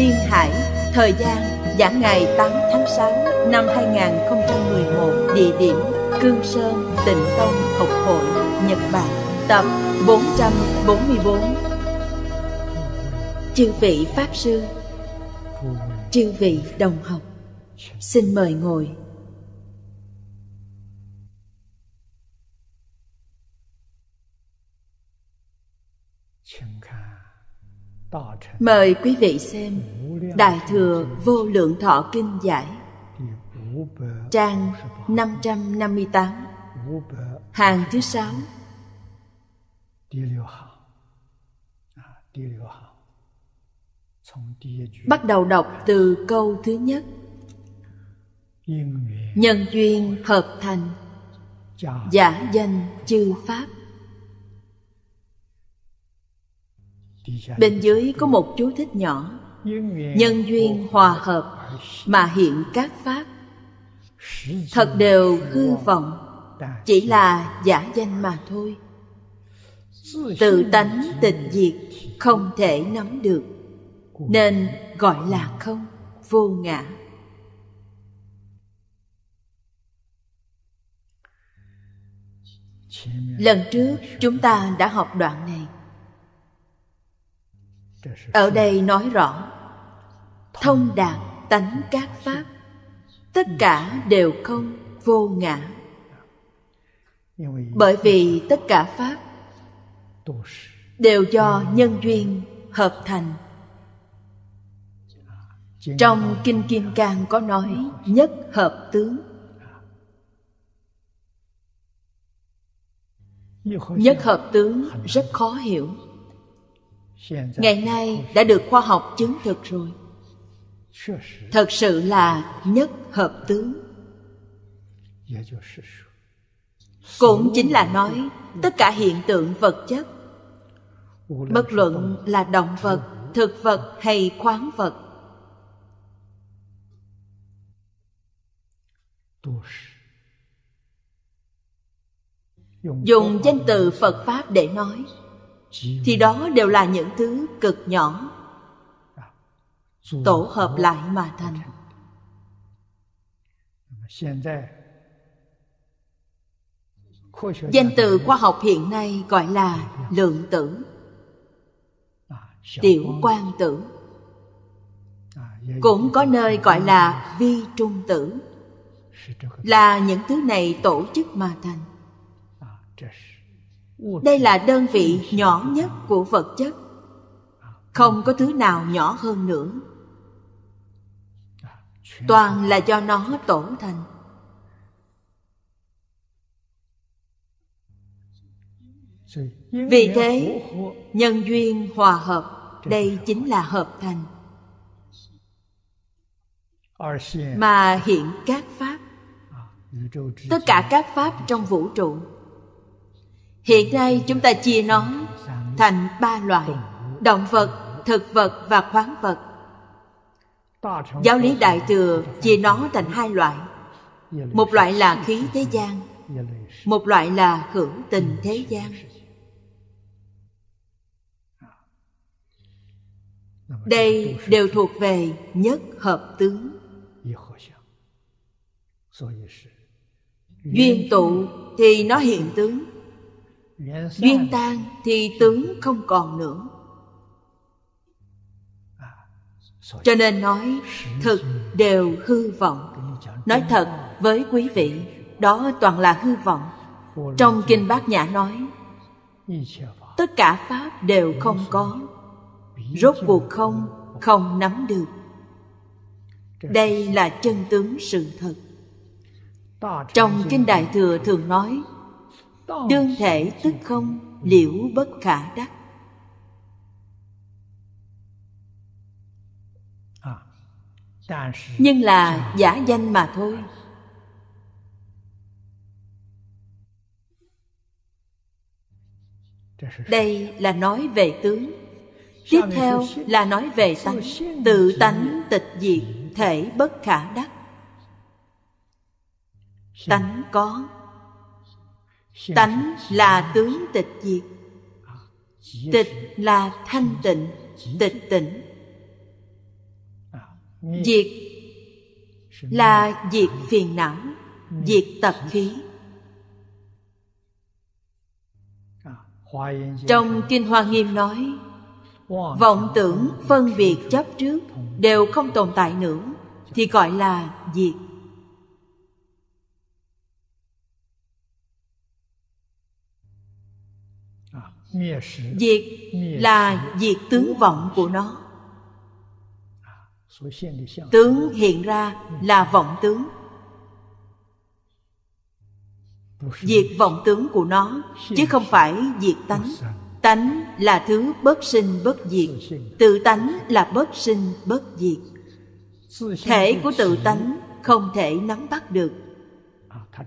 Liên Hải Thời gian giảng ngày 8 tháng 6 năm 2011 Địa điểm Cương Sơn Tịnh Tông Học hội Nhật Bản Tập 444 Chư vị Pháp Sư Chư vị Đồng học Xin mời ngồi Mời quý vị xem Đại Thừa Vô Lượng Thọ Kinh Giải Trang 558 Hàng thứ sáu à, Bắt đầu đọc từ câu thứ nhất Nhân duyên hợp thành Giả danh chư Pháp Bên dưới có một chú thích nhỏ Nhân duyên hòa hợp mà hiện các pháp Thật đều hư vọng Chỉ là giả danh mà thôi Tự tánh tịch diệt không thể nắm được Nên gọi là không, vô ngã Lần trước chúng ta đã học đoạn này ở đây nói rõ thông đạt tánh các pháp tất cả đều không vô ngã bởi vì tất cả pháp đều do nhân duyên hợp thành trong kinh kim cang có nói nhất hợp tướng nhất hợp tướng rất khó hiểu ngày nay đã được khoa học chứng thực rồi thật sự là nhất hợp tướng cũng chính là nói tất cả hiện tượng vật chất bất luận là động vật thực vật hay khoáng vật dùng danh từ phật pháp để nói thì đó đều là những thứ cực nhỏ tổ hợp lại mà thành danh từ khoa học hiện nay gọi là lượng tử tiểu quan tử cũng có nơi gọi là vi trung tử là những thứ này tổ chức mà thành đây là đơn vị nhỏ nhất của vật chất không có thứ nào nhỏ hơn nữa toàn là do nó tổ thành vì thế nhân duyên hòa hợp đây chính là hợp thành mà hiện các pháp à, tất cả các pháp trong vũ trụ hiện nay chúng ta chia nó thành ba loại động vật thực vật và khoáng vật giáo lý đại thừa chia nó thành hai loại một loại là khí thế gian một loại là hữu tình thế gian đây đều thuộc về nhất hợp tướng duyên tụ thì nó hiện tướng duyên dạ, tan thì tướng không còn nữa à, cho nên nói thật đều hư vọng nói thật với quý vị đó toàn là hư vọng trong kinh bát nhã nói tất cả pháp đều không có rốt cuộc không không nắm được đây là chân tướng sự thật trong kinh đại thừa thường nói đương thể tức không liễu bất khả đắc nhưng là giả danh mà thôi đây là nói về tướng tiếp theo là nói về tánh tự tánh tịch diệt thể bất khả đắc tánh có tánh là tướng tịch diệt tịch là thanh tịnh tịch tỉnh diệt là diệt phiền não diệt tập khí trong kinh hoa nghiêm nói vọng tưởng phân biệt chấp trước đều không tồn tại nữa thì gọi là diệt diệt là diệt tướng vọng của nó tướng hiện ra là vọng tướng diệt vọng tướng của nó chứ không phải diệt tánh tánh là thứ bất sinh bất diệt tự tánh là bất sinh bất diệt thể của tự tánh không thể nắm bắt được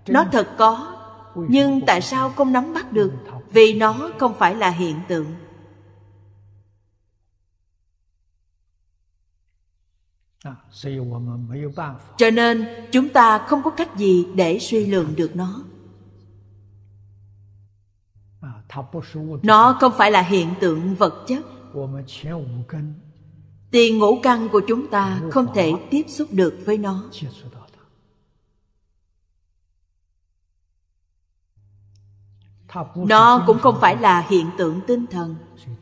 nó thật có nhưng tại sao không nắm bắt được vì nó không phải là hiện tượng à, cho nên chúng ta không có cách gì để suy luận được nó à, nó không phải là hiện tượng vật chất tiền ngũ căn của chúng ta không thể tiếp xúc được với nó nó cũng không phải là hiện tượng tinh thần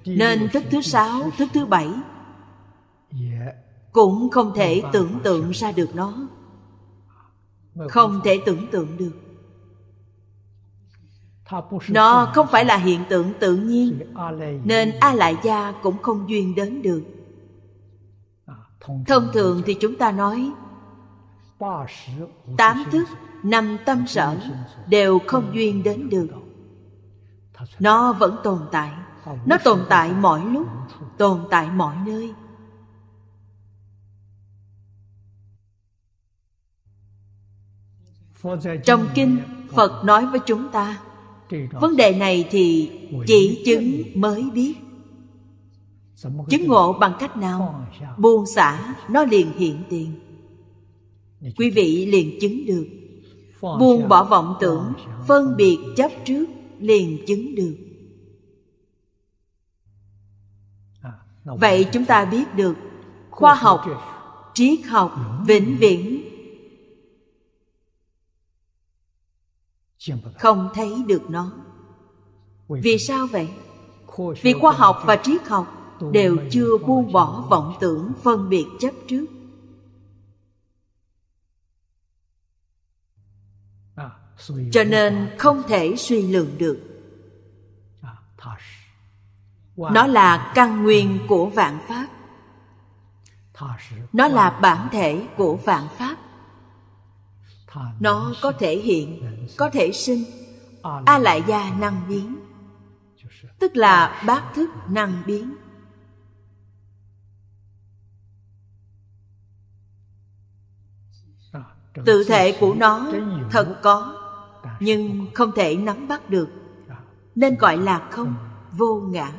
nên thức thứ sáu thức thứ bảy cũng không thể tưởng tượng ra được nó không thể tưởng tượng được nó không phải là hiện tượng tự nhiên nên a lại gia cũng không duyên đến được thông thường thì chúng ta nói tám thức năm tâm sở đều không duyên đến được nó vẫn tồn tại nó tồn tại mọi lúc tồn tại mọi nơi trong kinh phật nói với chúng ta vấn đề này thì chỉ chứng mới biết chứng ngộ bằng cách nào buông xả nó liền hiện tiền quý vị liền chứng được buông bỏ vọng tưởng phân biệt chấp trước liền chứng được vậy chúng ta biết được khoa học triết học vĩnh viễn không thấy được nó vì sao vậy vì khoa học và triết học đều chưa buông bỏ vọng tưởng phân biệt chấp trước cho nên không thể suy lượng được nó là căn nguyên của vạn pháp nó là bản thể của vạn pháp nó có thể hiện có thể sinh a lại gia năng biến tức là bát thức năng biến tự thể của nó thật có nhưng không thể nắm bắt được nên gọi là không vô ngã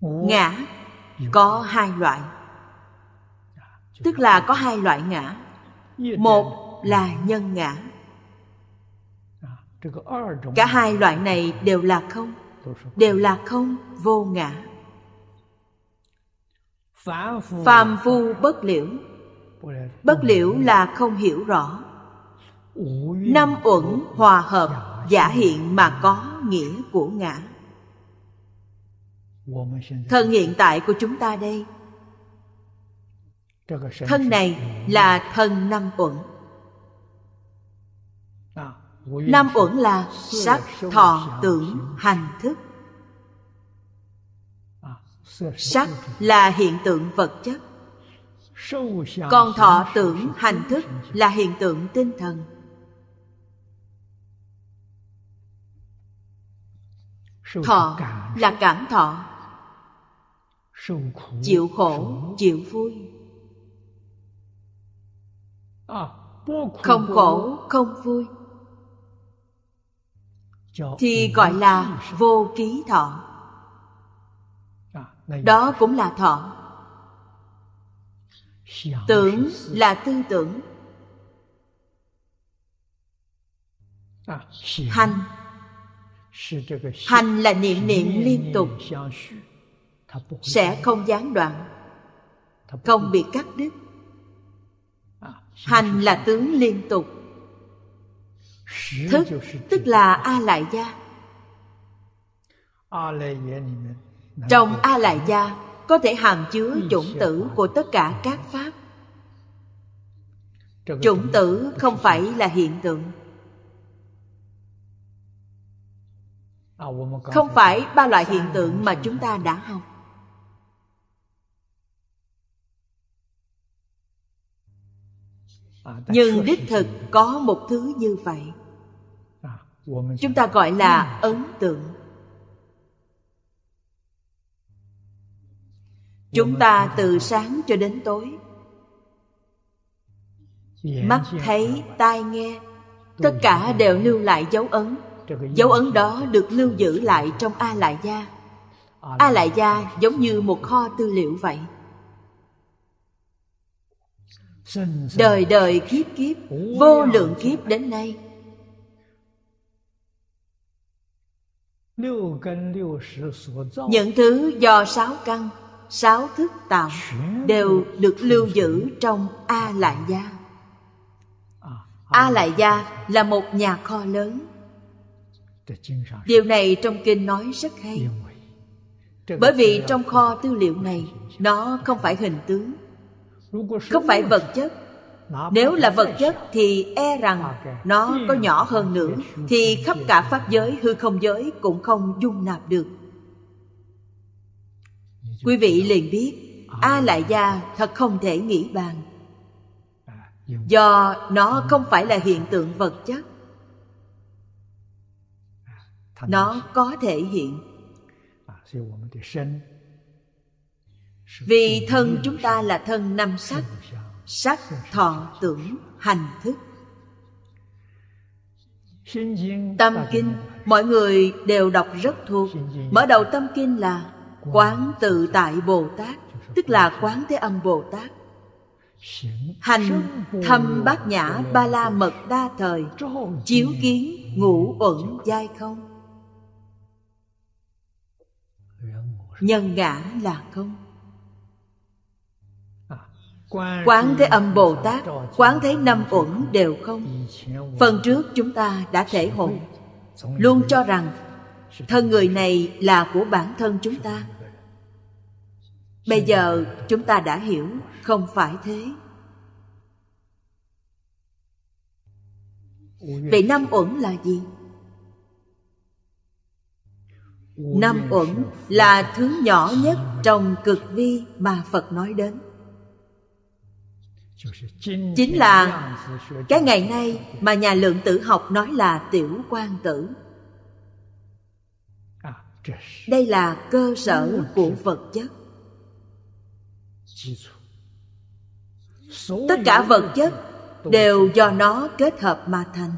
ngã có hai loại tức là có hai loại ngã một là nhân ngã cả hai loại này đều là không đều là không vô ngã phàm phu bất liễu bất liễu là không hiểu rõ năm uẩn hòa hợp giả hiện mà có nghĩa của ngã thân hiện tại của chúng ta đây thân này là thân năm uẩn năm uẩn là sắc thọ tưởng hành thức sắc là hiện tượng vật chất còn thọ tưởng hành thức là hiện tượng tinh thần thọ là cảm thọ chịu khổ chịu vui không khổ không vui thì gọi là vô ký thọ đó cũng là thọ tưởng là tư tưởng hành hành là niệm niệm liên tục sẽ không gián đoạn không bị cắt đứt hành là tướng liên tục thức tức là a lại gia trong a lại gia có thể hàm chứa chủng tử của tất cả các pháp chủng tử không phải là hiện tượng không phải ba loại hiện tượng mà chúng ta đã học nhưng đích thực có một thứ như vậy chúng ta gọi là ấn tượng chúng ta từ sáng cho đến tối mắt thấy tai nghe tất cả đều lưu lại dấu ấn dấu ấn đó được lưu giữ lại trong a lại gia a lại gia giống như một kho tư liệu vậy đời đời kiếp kiếp vô lượng kiếp đến nay những thứ do sáu căn sáu thức tạo đều được lưu giữ trong a lại gia a lại gia là một nhà kho lớn điều này trong kinh nói rất hay bởi vì trong kho tư liệu này nó không phải hình tướng không phải vật chất nếu là vật chất thì e rằng nó có nhỏ hơn nữa thì khắp cả pháp giới hư không giới cũng không dung nạp được quý vị liền biết a lại gia thật không thể nghĩ bàn à, do nó không phải là hiện tượng vật chất à, nó có thể hiện à, vì thân chúng ta là thân năm sắc sắc thọ tưởng hành thức tâm kinh mọi người đều đọc rất thuộc mở đầu tâm kinh là quán tự tại bồ tát tức là quán thế âm bồ tát hành thâm bát nhã ba la mật đa thời chiếu kiến ngũ uẩn giai không nhân ngã là không quán thế âm bồ tát quán thế năm uẩn đều không phần trước chúng ta đã thể hội luôn cho rằng thân người này là của bản thân chúng ta bây giờ chúng ta đã hiểu không phải thế vậy năm uẩn là gì năm uẩn là thứ nhỏ nhất trong cực vi mà phật nói đến chính là cái ngày nay mà nhà lượng tử học nói là tiểu quan tử đây là cơ sở của vật chất tất cả vật chất đều do nó kết hợp mà thành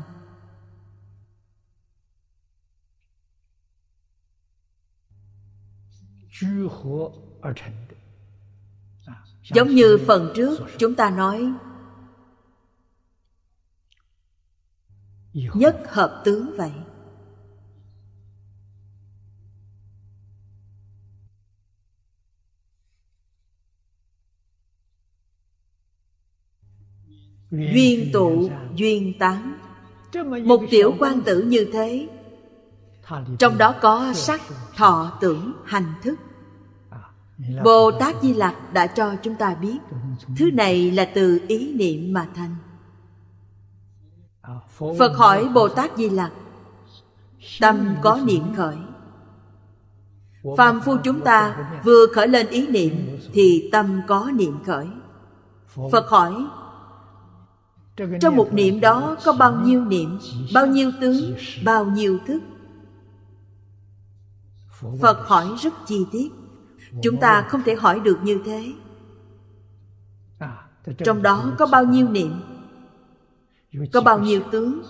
giống như phần trước chúng ta nói nhất hợp tướng vậy duyên tụ duyên tán một tiểu quan tử như thế trong đó có sắc thọ tưởng hành thức à, bồ tát di lặc đã cho chúng ta biết thứ này là từ ý niệm mà thành à, phật hỏi bồ tát di lặc tâm có niệm khởi phàm phu chúng ta vừa khởi lên ý niệm thì tâm có niệm khởi phật hỏi trong một niệm đó có bao nhiêu niệm bao nhiêu tướng bao nhiêu thức phật hỏi rất chi tiết chúng ta không thể hỏi được như thế trong đó có bao nhiêu niệm có bao nhiêu tướng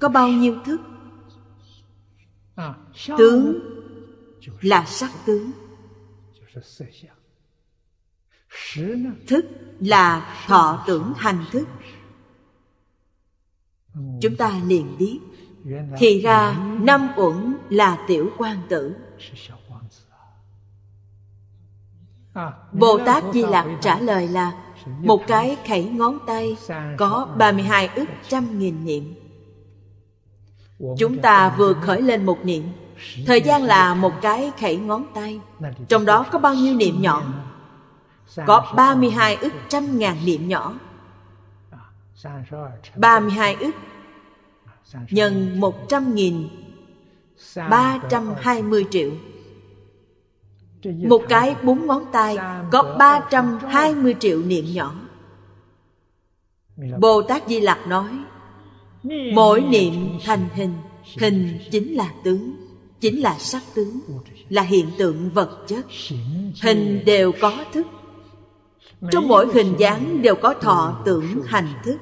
có bao nhiêu thức tướng là sắc tướng thức là thọ tưởng hành thức chúng ta liền biết thì ra năm uẩn là tiểu quan tử Bồ Tát Di Lặc trả lời là Một cái khẩy ngón tay có 32 ức trăm nghìn niệm Chúng ta vừa khởi lên một niệm Thời gian là một cái khẩy ngón tay Trong đó có bao nhiêu niệm nhọn có 32 ức trăm ngàn niệm nhỏ 32 à, ức à, nhân 100 nghìn 320 triệu Một cái bốn ngón tay có 320 triệu niệm nhỏ Bồ Tát Di Lặc nói Mỗi niệm thành hình Hình chính là tướng Chính là sắc tướng Là hiện tượng vật chất Hình đều có thức trong mỗi hình dáng đều có thọ tưởng hành thức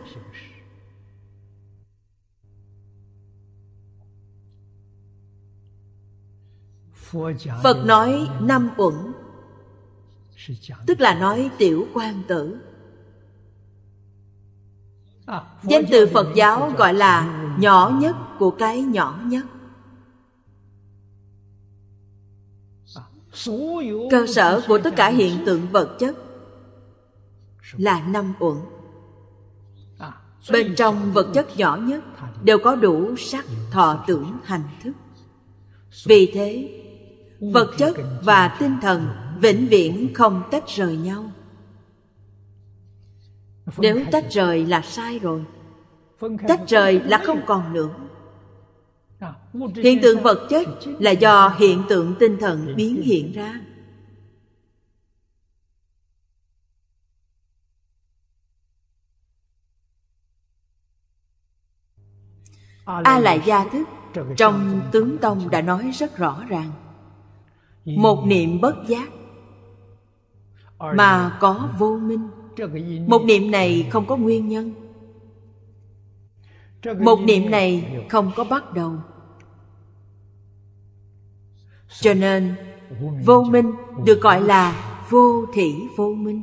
phật nói năm uẩn tức là nói tiểu quan tử à, danh từ phật giáo gọi là nhỏ nhất của cái nhỏ nhất à, cơ sở của tất cả hiện tượng vật chất là năm uẩn bên trong vật chất nhỏ nhất đều có đủ sắc thọ tưởng hành thức vì thế vật chất và tinh thần vĩnh viễn không tách rời nhau nếu tách rời là sai rồi tách rời là không còn nữa hiện tượng vật chất là do hiện tượng tinh thần biến hiện ra a lại gia thức trong tướng tông đã nói rất rõ ràng một niệm bất giác mà có vô minh một niệm này không có nguyên nhân một niệm này không có bắt đầu cho nên vô minh được gọi là vô thủy vô minh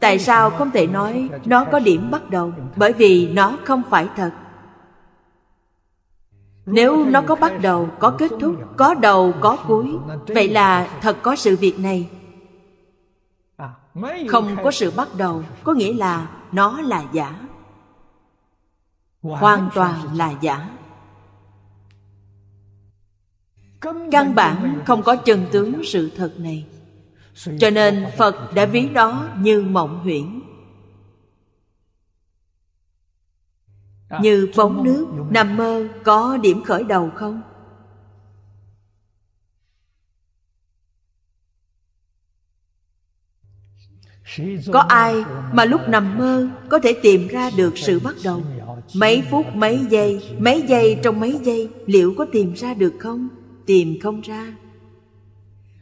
tại sao không thể nói nó có điểm bắt đầu bởi vì nó không phải thật nếu nó có bắt đầu có kết thúc có đầu có cuối vậy là thật có sự việc này không có sự bắt đầu có nghĩa là nó là giả hoàn toàn là giả căn bản không có chân tướng sự thật này cho nên phật đã ví đó như mộng huyễn À, như bóng nước nằm mơ có điểm khởi đầu không có ai mà lúc nằm mơ có thể tìm ra được sự bắt đầu mấy phút mấy giây mấy giây trong mấy giây liệu có tìm ra được không tìm không ra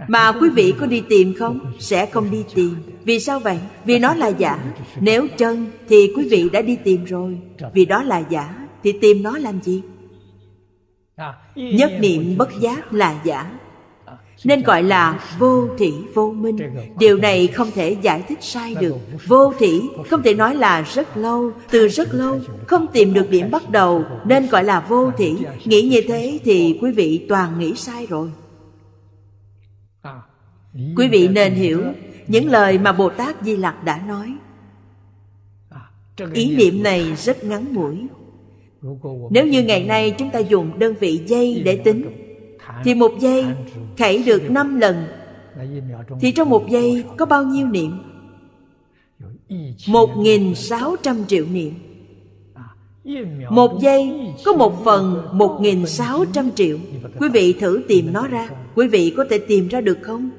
mà quý vị có đi tìm không sẽ không đi tìm vì sao vậy vì nó là giả nếu chân thì quý vị đã đi tìm rồi vì đó là giả thì tìm nó làm gì nhất niệm bất giác là giả nên gọi là vô thủy vô minh điều này không thể giải thích sai được vô thủy không thể nói là rất lâu từ rất lâu không tìm được điểm bắt đầu nên gọi là vô thủy nghĩ như thế thì quý vị toàn nghĩ sai rồi quý vị nên hiểu những lời mà bồ tát di lặc đã nói à, ý niệm này rất ngắn ngủi nếu như ngày nay chúng ta dùng đơn vị giây để tính thì một giây khảy được năm lần thì trong một giây có bao nhiêu niệm? một sáu trăm triệu niệm à, Một giây có một phần một sáu trăm triệu Quý vị thử tìm nó ra Quý vị có thể tìm ra được không?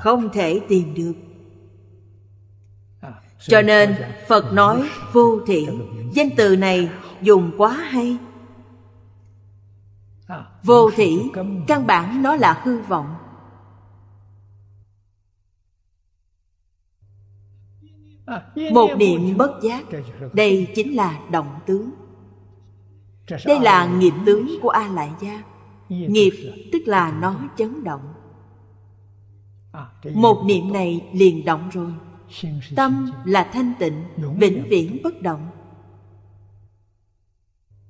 không thể tìm được à, cho nên phật nói vô thị danh từ này dùng quá hay à, vô thị căn bản nó là hư vọng à, một niệm bất giác đây chính là động tướng đây là nghiệp tướng của a lại gia nghiệp tức là nó chấn động À, một niệm này liền động rồi tâm là thanh tịnh vĩnh viễn bất động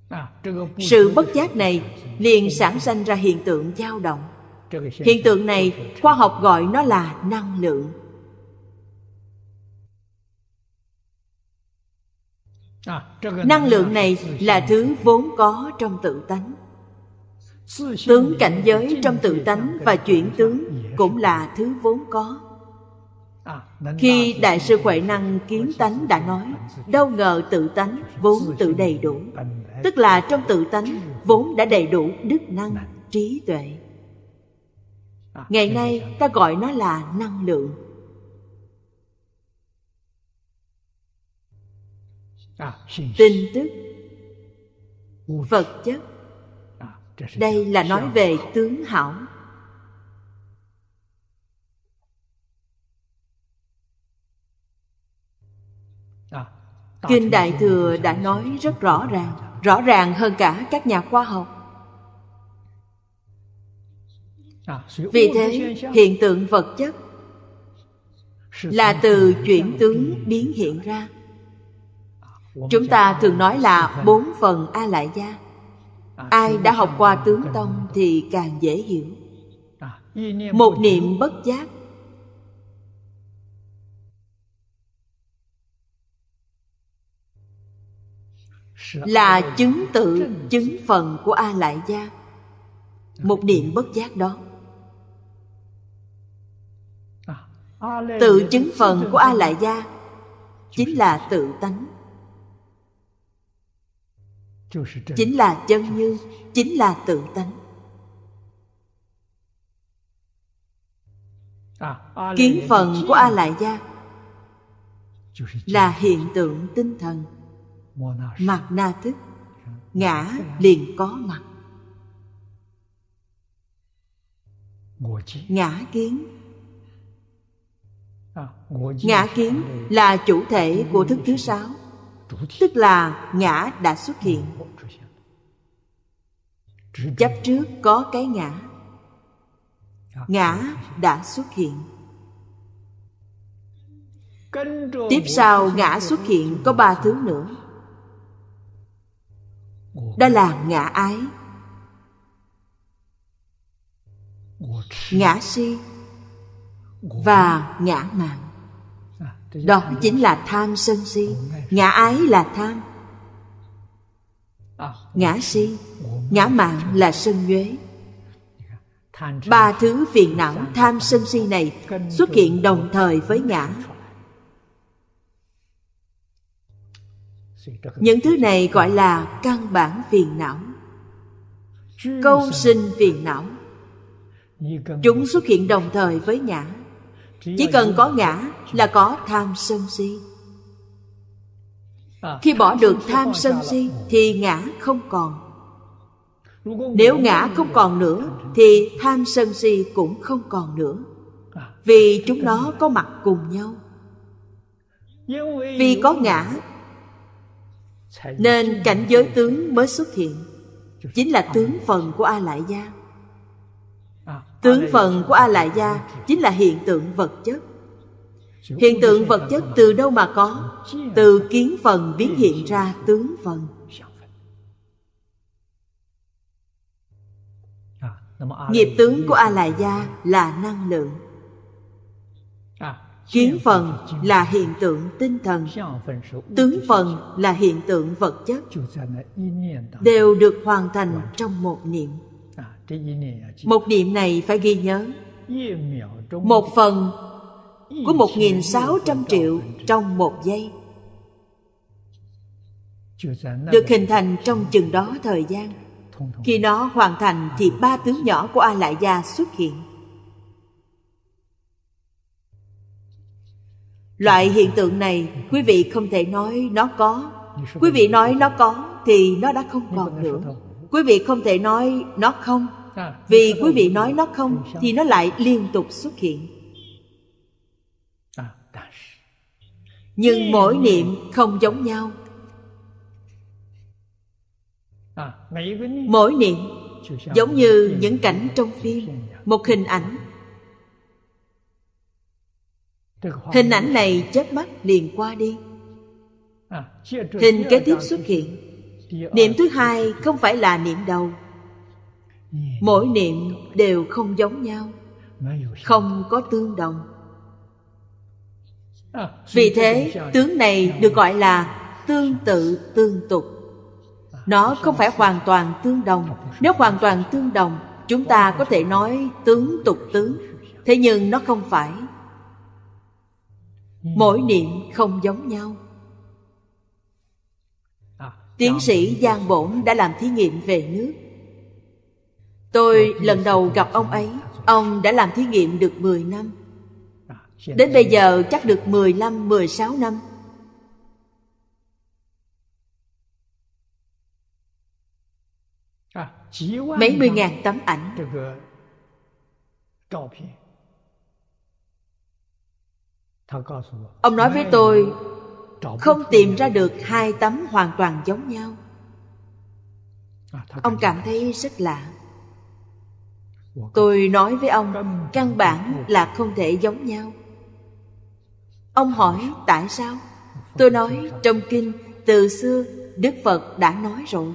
à, sự bất giác này liền sản sinh ra hiện tượng dao động hiện tượng này khoa học gọi nó là năng lượng à, năng lượng này là thứ vốn có trong tự tánh tướng cảnh giới trong tự tánh và chuyển tướng cũng là thứ vốn có khi đại sư huệ năng kiến tánh đã nói đâu ngờ tự tánh vốn tự đầy đủ tức là trong tự tánh vốn đã đầy đủ đức năng trí tuệ ngày nay ta gọi nó là năng lượng tin tức vật chất đây là nói về tướng hảo kinh đại thừa đã nói rất rõ ràng rõ ràng hơn cả các nhà khoa học vì thế hiện tượng vật chất là từ chuyển tướng biến hiện ra chúng ta thường nói là bốn phần a lại gia ai đã học qua tướng tông thì càng dễ hiểu một niệm bất giác là chứng tự chứng phần của a lại gia một niệm bất giác đó tự chứng phần của a lại gia chính là tự tánh chính là chân như chính là tự tánh à, kiến phần của a lại gia là hiện tượng tinh thần mặt na thức dạ. ngã liền có mặt ngã kiến à, ngã kiến là chủ thể của thức thứ sáu tức là ngã đã xuất hiện chấp trước có cái ngã à, ngã đã xuất hiện tiếp sau ngã xuất hiện có ba thứ nữa đó là ngã ái ngã si và ngã mạng đó chính là tham sân si ngã ái là tham à. ngã si ngã mạng là sân nhuế ba thứ phiền não dạ. tham sân si này xuất hiện đồng thời với ngã những thứ này gọi là căn bản phiền não câu sinh phiền não chúng xuất hiện đồng thời với ngã chỉ cần có ngã là có tham sân si à, khi bỏ được tham sân si thì ngã không còn nếu ngã không còn nữa thì tham sân si cũng không còn nữa à, vì chúng nó có mặt cùng nhau vì có ngã nên cảnh giới tướng mới xuất hiện chính là tướng phần của a lại gia à, tướng phần của a lại gia chính là hiện tượng vật chất hiện tượng vật chất từ đâu mà có từ kiến phần biến hiện ra tướng phần à, nghiệp tướng của a la gia là năng lượng à, kiến phần là hiện tượng tinh thần tướng phần là hiện tượng vật chất đều được hoàn thành trong một niệm à, một niệm này phải ghi nhớ một phần của 1.600 triệu trong một giây được hình thành trong chừng đó thời gian khi nó hoàn thành thì ba tướng nhỏ của a lại gia xuất hiện loại hiện tượng này quý vị không thể nói nó có quý vị nói nó có thì nó đã không còn nữa quý vị không thể nói nó không à, vì quý vị nói nó không thì nó lại liên tục xuất hiện nhưng mỗi niệm không giống nhau à, mỗi niệm giống như những cảnh trong phim một hình ảnh hình ảnh này chớp mắt liền qua đi à, hình kế tiếp xuất hiện niệm thứ hai không phải là niệm đầu mỗi niệm đều không giống nhau không có tương đồng vì thế tướng này được gọi là tương tự tương tục nó không phải hoàn toàn tương đồng nếu hoàn toàn tương đồng chúng ta có thể nói tướng tục tướng thế nhưng nó không phải mỗi niệm không giống nhau tiến sĩ giang bổn đã làm thí nghiệm về nước tôi lần đầu gặp ông ấy ông đã làm thí nghiệm được 10 năm Đến bây giờ chắc được 15-16 năm à, Mấy mươi ngàn tấm ảnh Ông nói với tôi Không tìm ra được hai tấm hoàn toàn giống nhau à, Ông cảm thấy rất lạ Tôi nói với ông Căn bản là không thể giống nhau ông hỏi tại sao tôi nói trong kinh từ xưa đức phật đã nói rồi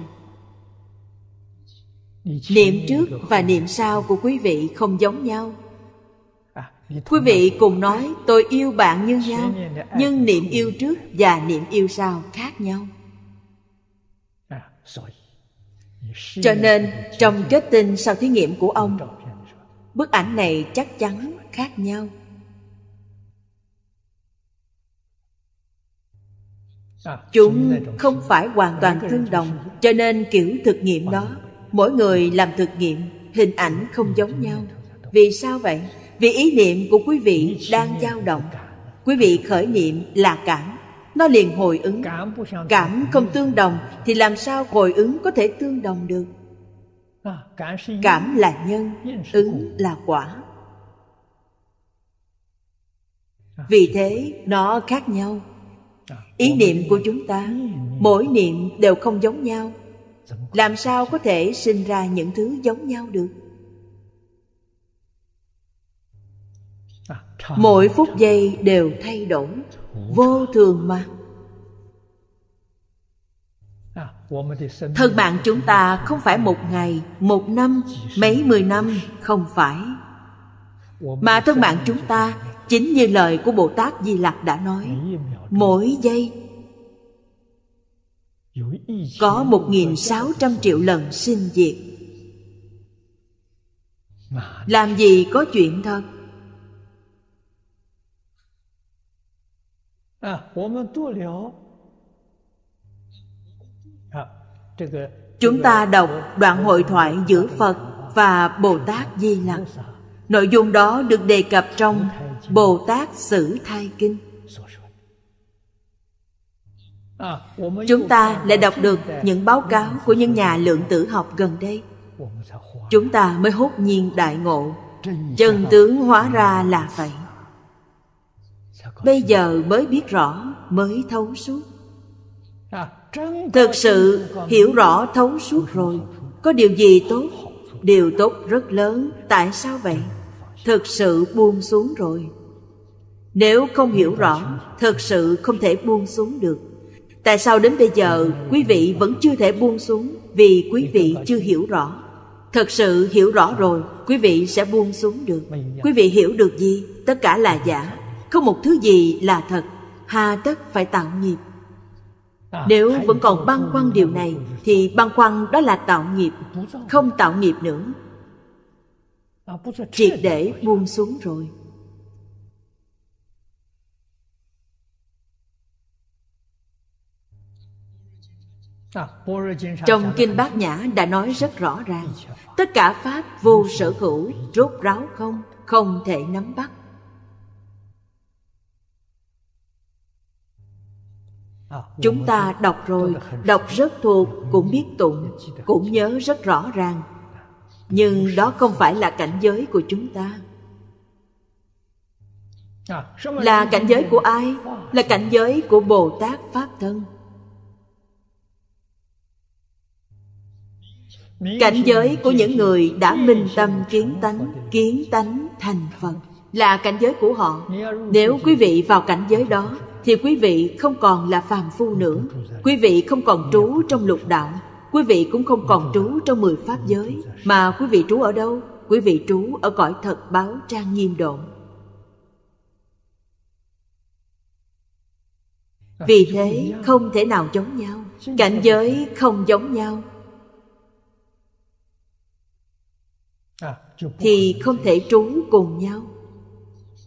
niệm trước và niệm sau của quý vị không giống nhau quý vị cùng nói tôi yêu bạn như nhau nhưng niệm yêu trước và niệm yêu sau khác nhau cho nên trong kết tinh sau thí nghiệm của ông bức ảnh này chắc chắn khác nhau chúng không phải hoàn toàn tương đồng cho nên kiểu thực nghiệm đó mỗi người làm thực nghiệm hình ảnh không giống nhau vì sao vậy vì ý niệm của quý vị đang dao động quý vị khởi niệm là cảm nó liền hồi ứng cảm không tương đồng thì làm sao hồi ứng có thể tương đồng được cảm là nhân ứng là quả vì thế nó khác nhau ý niệm của chúng ta mỗi niệm đều không giống nhau làm sao có thể sinh ra những thứ giống nhau được mỗi phút giây đều thay đổi vô thường mà thân bạn chúng ta không phải một ngày một năm mấy mười năm không phải mà thân bạn chúng ta chính như lời của bồ tát di lặc đã nói mỗi giây có một nghìn sáu trăm triệu lần sinh diệt Làm gì có chuyện thật Chúng ta đọc đoạn hội thoại giữa Phật và Bồ Tát Di Lặc nội dung đó được đề cập trong bồ tát sử thai kinh chúng ta lại đọc được những báo cáo của những nhà lượng tử học gần đây chúng ta mới hốt nhiên đại ngộ chân tướng hóa ra là vậy bây giờ mới biết rõ mới thấu suốt thực sự hiểu rõ thấu suốt rồi có điều gì tốt điều tốt rất lớn tại sao vậy thực sự buông xuống rồi nếu không hiểu rõ thực sự không thể buông xuống được tại sao đến bây giờ quý vị vẫn chưa thể buông xuống vì quý vị chưa hiểu rõ thật sự hiểu rõ rồi quý vị sẽ buông xuống được quý vị hiểu được gì tất cả là giả không một thứ gì là thật hà tất phải tạo nghiệp nếu vẫn còn băn khoăn điều này thì băn khoăn đó là tạo nghiệp không tạo nghiệp nữa triệt để buông xuống rồi à, trong kinh bát nhã đã nói rất rõ ràng tất cả pháp vô sở hữu rốt ráo không không thể nắm bắt à, chúng ta đọc rồi đọc rất thuộc cũng biết tụng cũng nhớ rất rõ ràng nhưng đó không phải là cảnh giới của chúng ta là cảnh giới của ai là cảnh giới của bồ tát pháp thân cảnh giới của những người đã minh tâm kiến tánh kiến tánh thành phật là cảnh giới của họ nếu quý vị vào cảnh giới đó thì quý vị không còn là phàm phu nữa quý vị không còn trú trong lục đạo quý vị cũng không còn trú trong mười pháp giới mà quý vị trú ở đâu quý vị trú ở cõi thật báo trang nghiêm độn vì thế không thể nào giống nhau cảnh giới không giống nhau thì không thể trú cùng nhau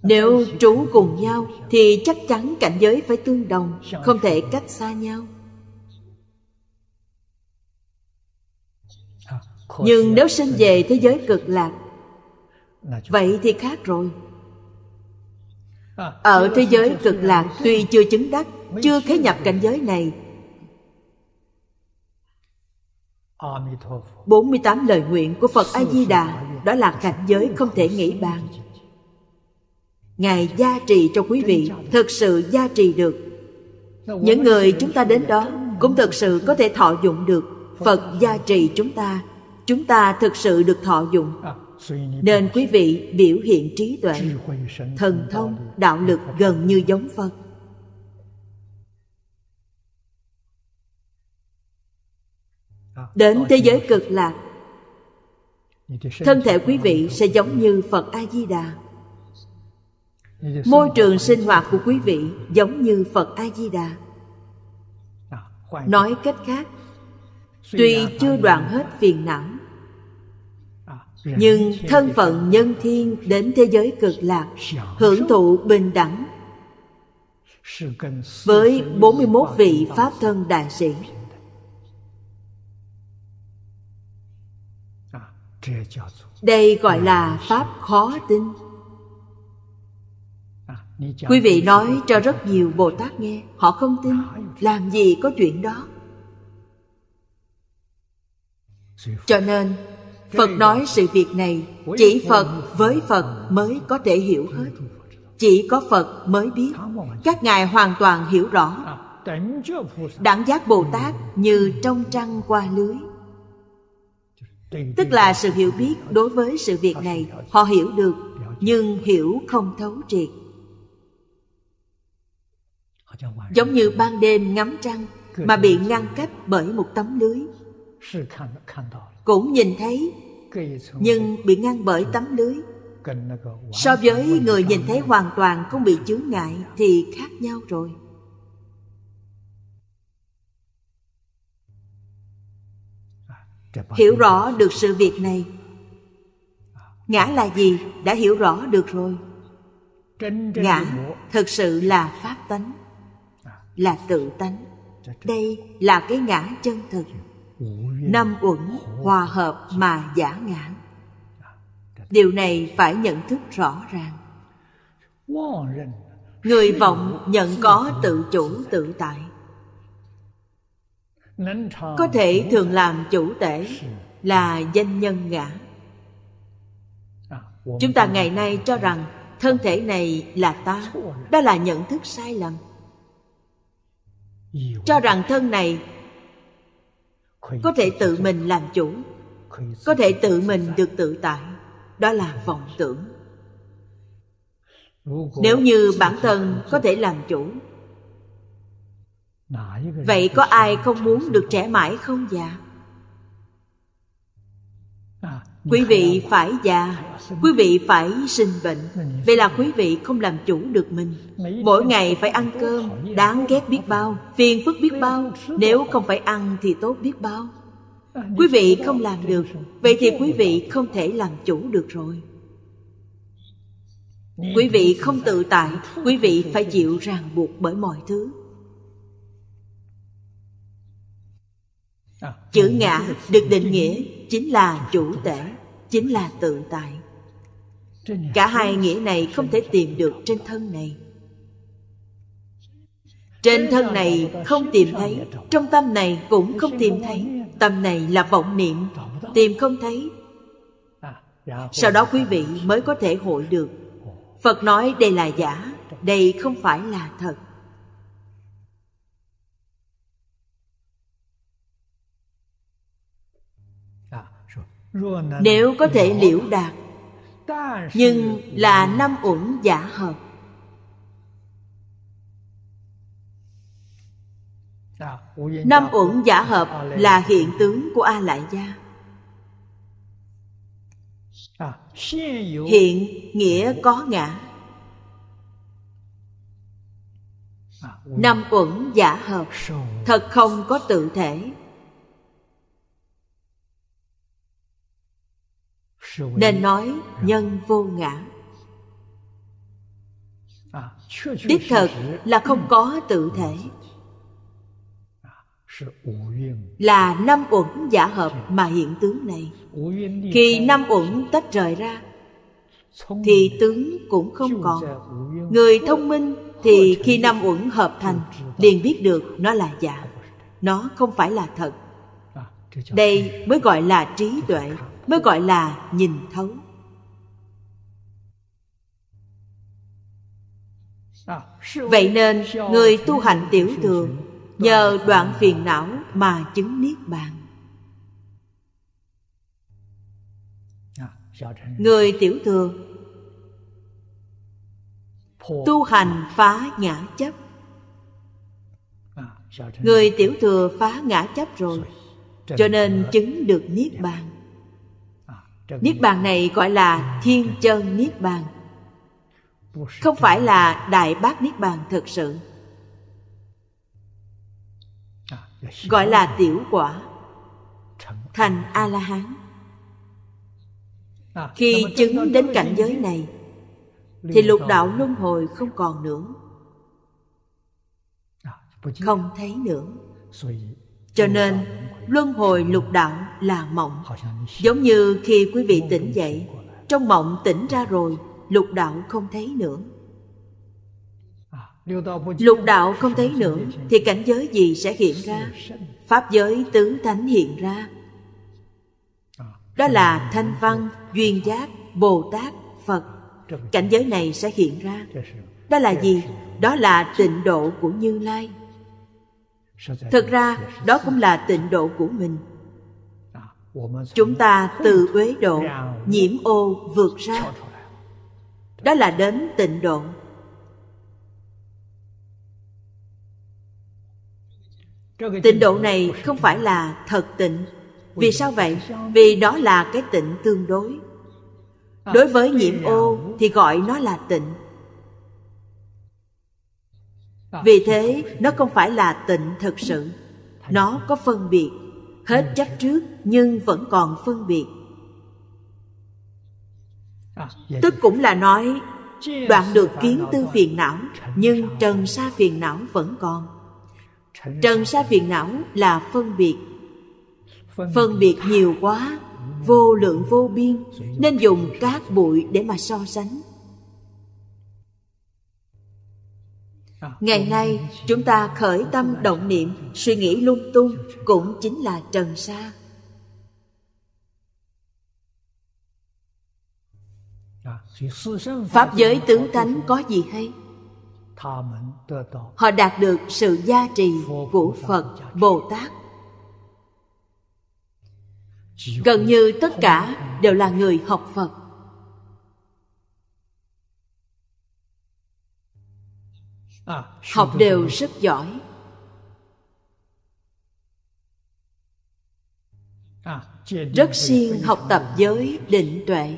nếu trú cùng nhau thì chắc chắn cảnh giới phải tương đồng không thể cách xa nhau nhưng nếu sinh về thế giới cực lạc vậy thì khác rồi à, ở thế giới cực lạc tuy chưa chứng đắc chưa khế nhập cảnh giới này 48 lời nguyện của Phật A-di-đà Đó là cảnh giới không thể nghĩ bàn Ngài gia trì cho quý vị thật sự gia trì được Những người chúng ta đến đó Cũng thật sự có thể thọ dụng được Phật gia trì chúng ta chúng ta thực sự được thọ dụng à, nên quý vị biểu hiện trí tuệ thần thông đạo lực gần như giống phật à, đến thế giới cực lạc thân thể quý vị sẽ giống như phật a di đà môi trường sinh hoạt của quý vị giống như phật a di đà à, nói cách khác tuy chưa đoạn hết phiền não à, nhưng thân phận nhân thiên đến thế giới cực lạc hưởng thụ bình đẳng với 41 vị pháp thân đại sĩ à, đây gọi là pháp khó tin à, quý vị nói cho rất nhiều bồ tát nghe họ không tin làm gì có chuyện đó cho nên phật nói sự việc này chỉ phật với phật mới có thể hiểu hết chỉ có phật mới biết các ngài hoàn toàn hiểu rõ đẳng giác bồ tát như trong trăng qua lưới tức là sự hiểu biết đối với sự việc này họ hiểu được nhưng hiểu không thấu triệt giống như ban đêm ngắm trăng mà bị ngăn cách bởi một tấm lưới cũng nhìn thấy nhưng bị ngăn bởi tấm lưới so với người nhìn thấy hoàn toàn không bị chướng ngại thì khác nhau rồi hiểu rõ được sự việc này ngã là gì đã hiểu rõ được rồi ngã thực sự là pháp tánh là tự tánh đây là cái ngã chân thực năm uẩn hòa hợp mà giả ngã điều này phải nhận thức rõ ràng người vọng nhận có tự chủ tự tại có thể thường làm chủ tể là danh nhân ngã chúng ta ngày nay cho rằng thân thể này là ta đó là nhận thức sai lầm cho rằng thân này có thể tự mình làm chủ có thể tự mình được tự tại đó là vọng tưởng nếu như bản thân có thể làm chủ vậy có ai không muốn được trẻ mãi không dạ quý vị phải già quý vị phải sinh bệnh vậy là quý vị không làm chủ được mình mỗi ngày phải ăn cơm đáng ghét biết bao phiền phức biết bao nếu không phải ăn thì tốt biết bao quý vị không làm được vậy thì quý vị không thể làm chủ được rồi quý vị không tự tại quý vị phải chịu ràng buộc bởi mọi thứ chữ ngã được định nghĩa chính là chủ tể chính là tự tại cả hai nghĩa này không thể tìm được trên thân này trên thân này không tìm thấy trong tâm này cũng không tìm thấy tâm này là vọng niệm tìm không thấy sau đó quý vị mới có thể hội được phật nói đây là giả đây không phải là thật nếu có thể liễu đạt nhưng là năm uẩn giả hợp năm uẩn giả hợp là hiện tướng của a lại gia hiện nghĩa có ngã năm uẩn giả hợp thật không có tự thể nên nói nhân vô ngã đích thật là không có tự thể là năm uẩn giả hợp mà hiện tướng này khi năm uẩn tách rời ra thì tướng cũng không còn người thông minh thì khi năm uẩn hợp thành liền biết được nó là giả nó không phải là thật đây mới gọi là trí tuệ mới gọi là nhìn thấu vậy nên người tu hành tiểu thừa nhờ đoạn phiền não mà chứng niết bàn người tiểu thừa tu hành phá ngã chấp người tiểu thừa phá ngã chấp rồi cho nên chứng được niết bàn niết bàn này gọi là thiên chân niết bàn không phải là đại bác niết bàn thật sự gọi là tiểu quả thành a la hán khi chứng đến cảnh giới này thì lục đạo luân hồi không còn nữa không thấy nữa cho nên luân hồi lục đạo là mộng giống như khi quý vị tỉnh dậy trong mộng tỉnh ra rồi lục đạo không thấy nữa lục đạo không thấy nữa thì cảnh giới gì sẽ hiện ra pháp giới tứ thánh hiện ra đó là thanh văn duyên giác bồ tát phật cảnh giới này sẽ hiện ra đó là gì đó là tịnh độ của như lai thật ra đó cũng là tịnh độ của mình chúng ta từ uế độ nhiễm ô vượt ra đó là đến tịnh độ tịnh độ này không phải là thật tịnh vì sao vậy vì đó là cái tịnh tương đối đối với nhiễm ô thì gọi nó là tịnh vì thế nó không phải là tịnh thật sự nó có phân biệt hết chấp trước nhưng vẫn còn phân biệt tức cũng là nói đoạn được kiến tư phiền não nhưng trần sa phiền não vẫn còn trần sa phiền não là phân biệt phân biệt nhiều quá vô lượng vô biên nên dùng cát bụi để mà so sánh ngày nay chúng ta khởi tâm động niệm suy nghĩ lung tung cũng chính là trần sa pháp giới tướng tánh có gì hay họ đạt được sự gia trì của phật bồ tát gần như tất cả đều là người học phật học đều rất giỏi rất siêng học tập giới định tuệ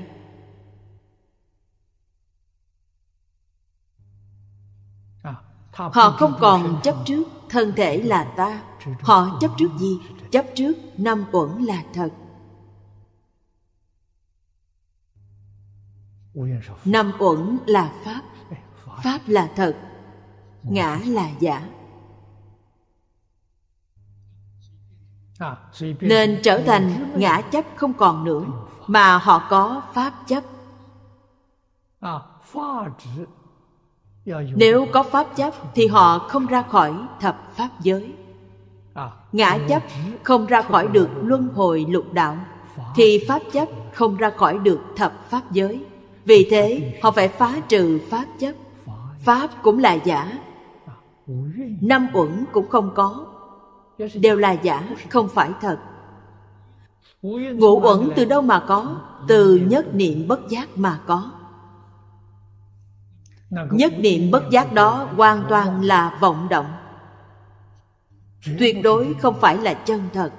họ không còn chấp trước thân thể là ta họ chấp trước gì chấp trước năm uẩn là thật năm uẩn là pháp pháp là thật ngã là giả nên trở thành ngã chấp không còn nữa mà họ có pháp chấp nếu có pháp chấp thì họ không ra khỏi thập pháp giới ngã chấp không ra khỏi được luân hồi lục đạo thì pháp chấp không ra khỏi được thập pháp giới vì thế họ phải phá trừ pháp chấp pháp cũng là giả năm uẩn cũng không có đều là giả không phải thật ngũ uẩn từ đâu mà có từ nhất niệm bất giác mà có nhất niệm bất giác đó hoàn toàn là vọng động tuyệt đối không phải là chân thật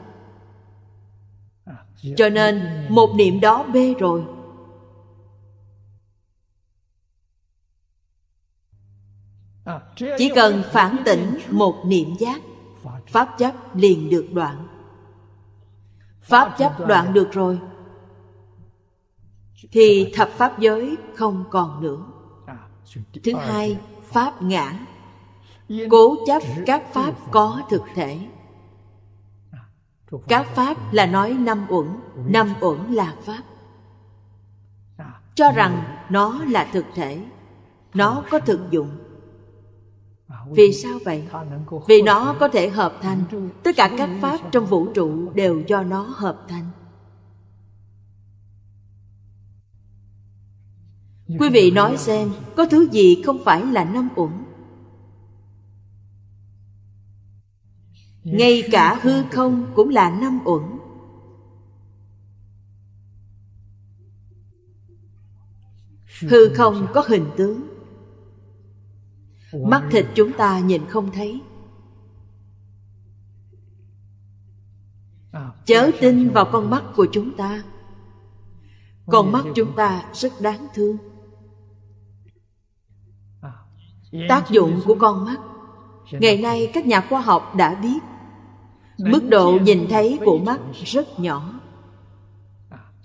cho nên một niệm đó bê rồi chỉ cần phản tỉnh một niệm giác pháp chấp liền được đoạn pháp chấp đoạn được rồi thì thập pháp giới không còn nữa thứ hai pháp ngã cố chấp các pháp có thực thể các pháp là nói năm uẩn năm uẩn là pháp cho rằng nó là thực thể nó có thực dụng À, vì sao vậy vì nó có thể hợp thành tất cả các pháp trong vũ trụ đều do nó hợp thành quý vị nói xem có thứ gì không phải là năm uẩn ngay cả hư không cũng là năm uẩn hư không có hình tướng mắt thịt chúng ta nhìn không thấy à, chớ tin vào con mắt của chúng ta con mắt chúng ta rất đáng thương à, tác dụng của con mắt ngày nay các nhà khoa học đã biết mức độ nhìn thấy của mắt rất nhỏ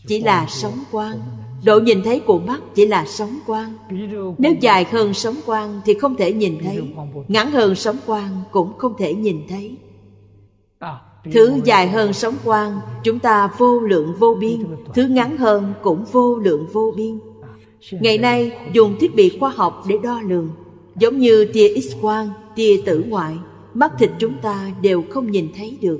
chỉ là sóng quang độ nhìn thấy của mắt chỉ là sóng quang nếu dài hơn sóng quang thì không thể nhìn thấy ngắn hơn sóng quang cũng không thể nhìn thấy thứ dài hơn sóng quang chúng ta vô lượng vô biên thứ ngắn hơn cũng vô lượng vô biên ngày nay dùng thiết bị khoa học để đo lường giống như tia x quang tia tử ngoại mắt thịt chúng ta đều không nhìn thấy được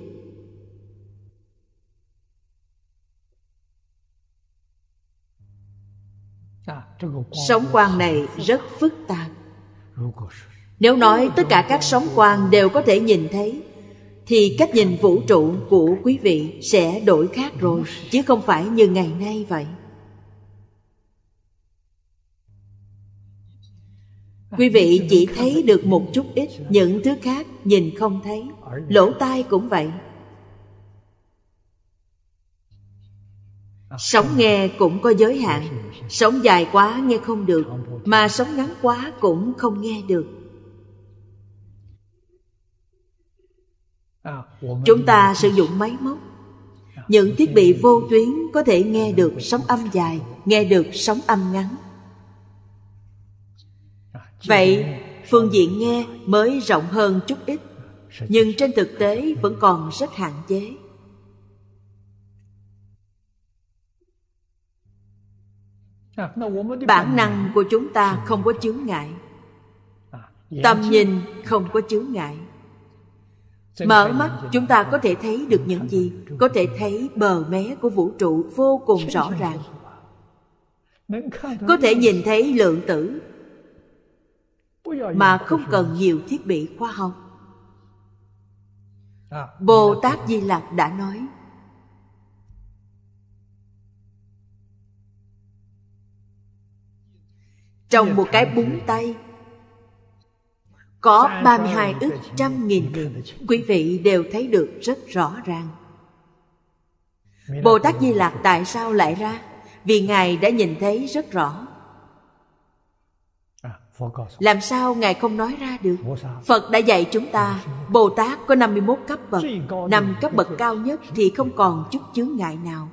sóng quang này rất phức tạp nếu nói tất cả các sóng quang đều có thể nhìn thấy thì cách nhìn vũ trụ của quý vị sẽ đổi khác rồi chứ không phải như ngày nay vậy quý vị chỉ thấy được một chút ít những thứ khác nhìn không thấy lỗ tai cũng vậy sống nghe cũng có giới hạn sống dài quá nghe không được mà sống ngắn quá cũng không nghe được chúng ta sử dụng máy móc những thiết bị vô tuyến có thể nghe được sóng âm dài nghe được sóng âm ngắn vậy phương diện nghe mới rộng hơn chút ít nhưng trên thực tế vẫn còn rất hạn chế bản năng của chúng ta không có chướng ngại tầm nhìn không có chướng ngại mở mắt chúng ta có thể thấy được những gì có thể thấy bờ mé của vũ trụ vô cùng rõ ràng có thể nhìn thấy lượng tử mà không cần nhiều thiết bị khoa học bồ tát di lặc đã nói Trong một cái búng tay Có 32 ức trăm nghìn người Quý vị đều thấy được rất rõ ràng Bồ Tát Di Lạc tại sao lại ra? Vì Ngài đã nhìn thấy rất rõ à, làm sao Ngài không nói ra được Phật đã dạy chúng ta Bồ Tát có 51 cấp bậc Nằm cấp bậc cao nhất thì không còn chút chướng ngại nào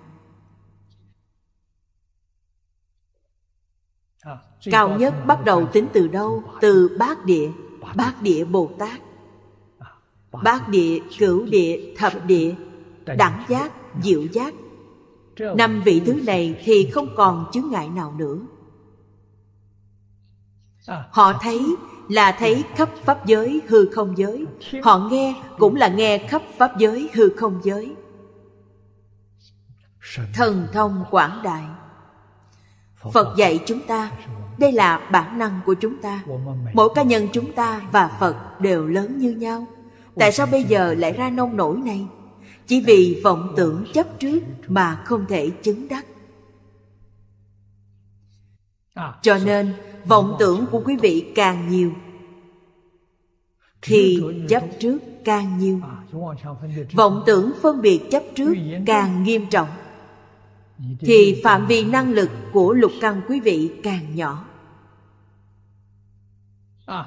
Cao nhất bắt đầu tính từ đâu? Từ bát địa Bát địa Bồ Tát Bát địa, cửu địa, thập địa Đẳng giác, diệu giác Năm vị thứ này thì không còn chướng ngại nào nữa Họ thấy là thấy khắp pháp giới hư không giới Họ nghe cũng là nghe khắp pháp giới hư không giới Thần thông quảng đại Phật dạy chúng ta đây là bản năng của chúng ta mỗi cá nhân chúng ta và phật đều lớn như nhau tại sao bây giờ lại ra nông nổi này chỉ vì vọng tưởng chấp trước mà không thể chứng đắc cho nên vọng tưởng của quý vị càng nhiều thì chấp trước càng nhiều vọng tưởng phân biệt chấp trước càng nghiêm trọng thì phạm vi năng lực của lục căn quý vị càng nhỏ à,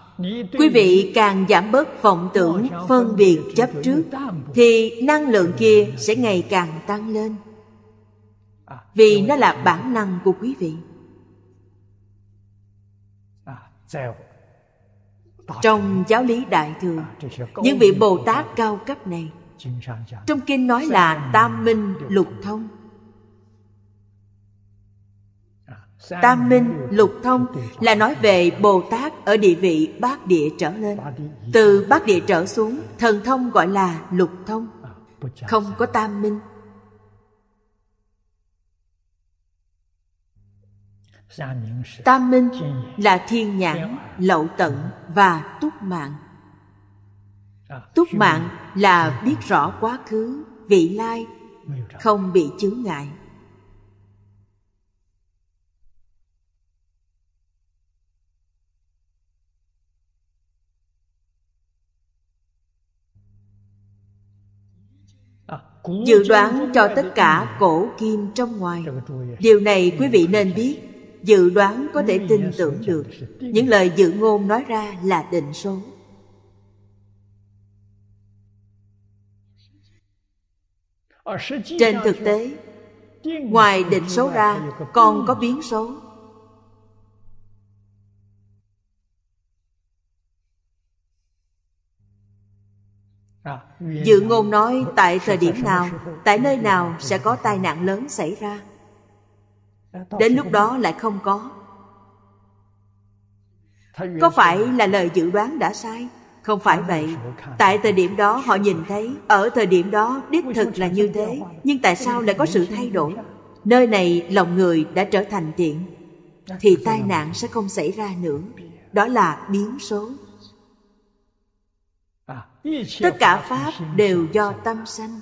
quý vị càng giảm bớt vọng tưởng phân biệt chấp trước thì năng lượng kia sẽ ngày càng tăng lên à, vì nó là bản năng của quý vị à, trong giáo lý đại thừa những vị bồ tát cao cấp này trong kinh nói là tam minh lục thông tam minh lục thông là nói về bồ tát ở địa vị bát địa trở lên từ bát địa trở xuống thần thông gọi là lục thông không có tam minh tam minh là thiên nhãn lậu tận và túc mạng túc mạng là biết rõ quá khứ vị lai không bị chướng ngại dự đoán cho tất cả cổ kim trong ngoài điều này quý vị nên biết dự đoán có thể tin tưởng được những lời dự ngôn nói ra là định số trên thực tế ngoài định số ra còn có biến số dự ngôn nói tại thời điểm nào tại nơi nào sẽ có tai nạn lớn xảy ra đến lúc đó lại không có có phải là lời dự đoán đã sai không phải vậy tại thời điểm đó họ nhìn thấy ở thời điểm đó đích thực là như thế nhưng tại sao lại có sự thay đổi nơi này lòng người đã trở thành tiện thì tai nạn sẽ không xảy ra nữa đó là biến số tất cả pháp đều do tâm sanh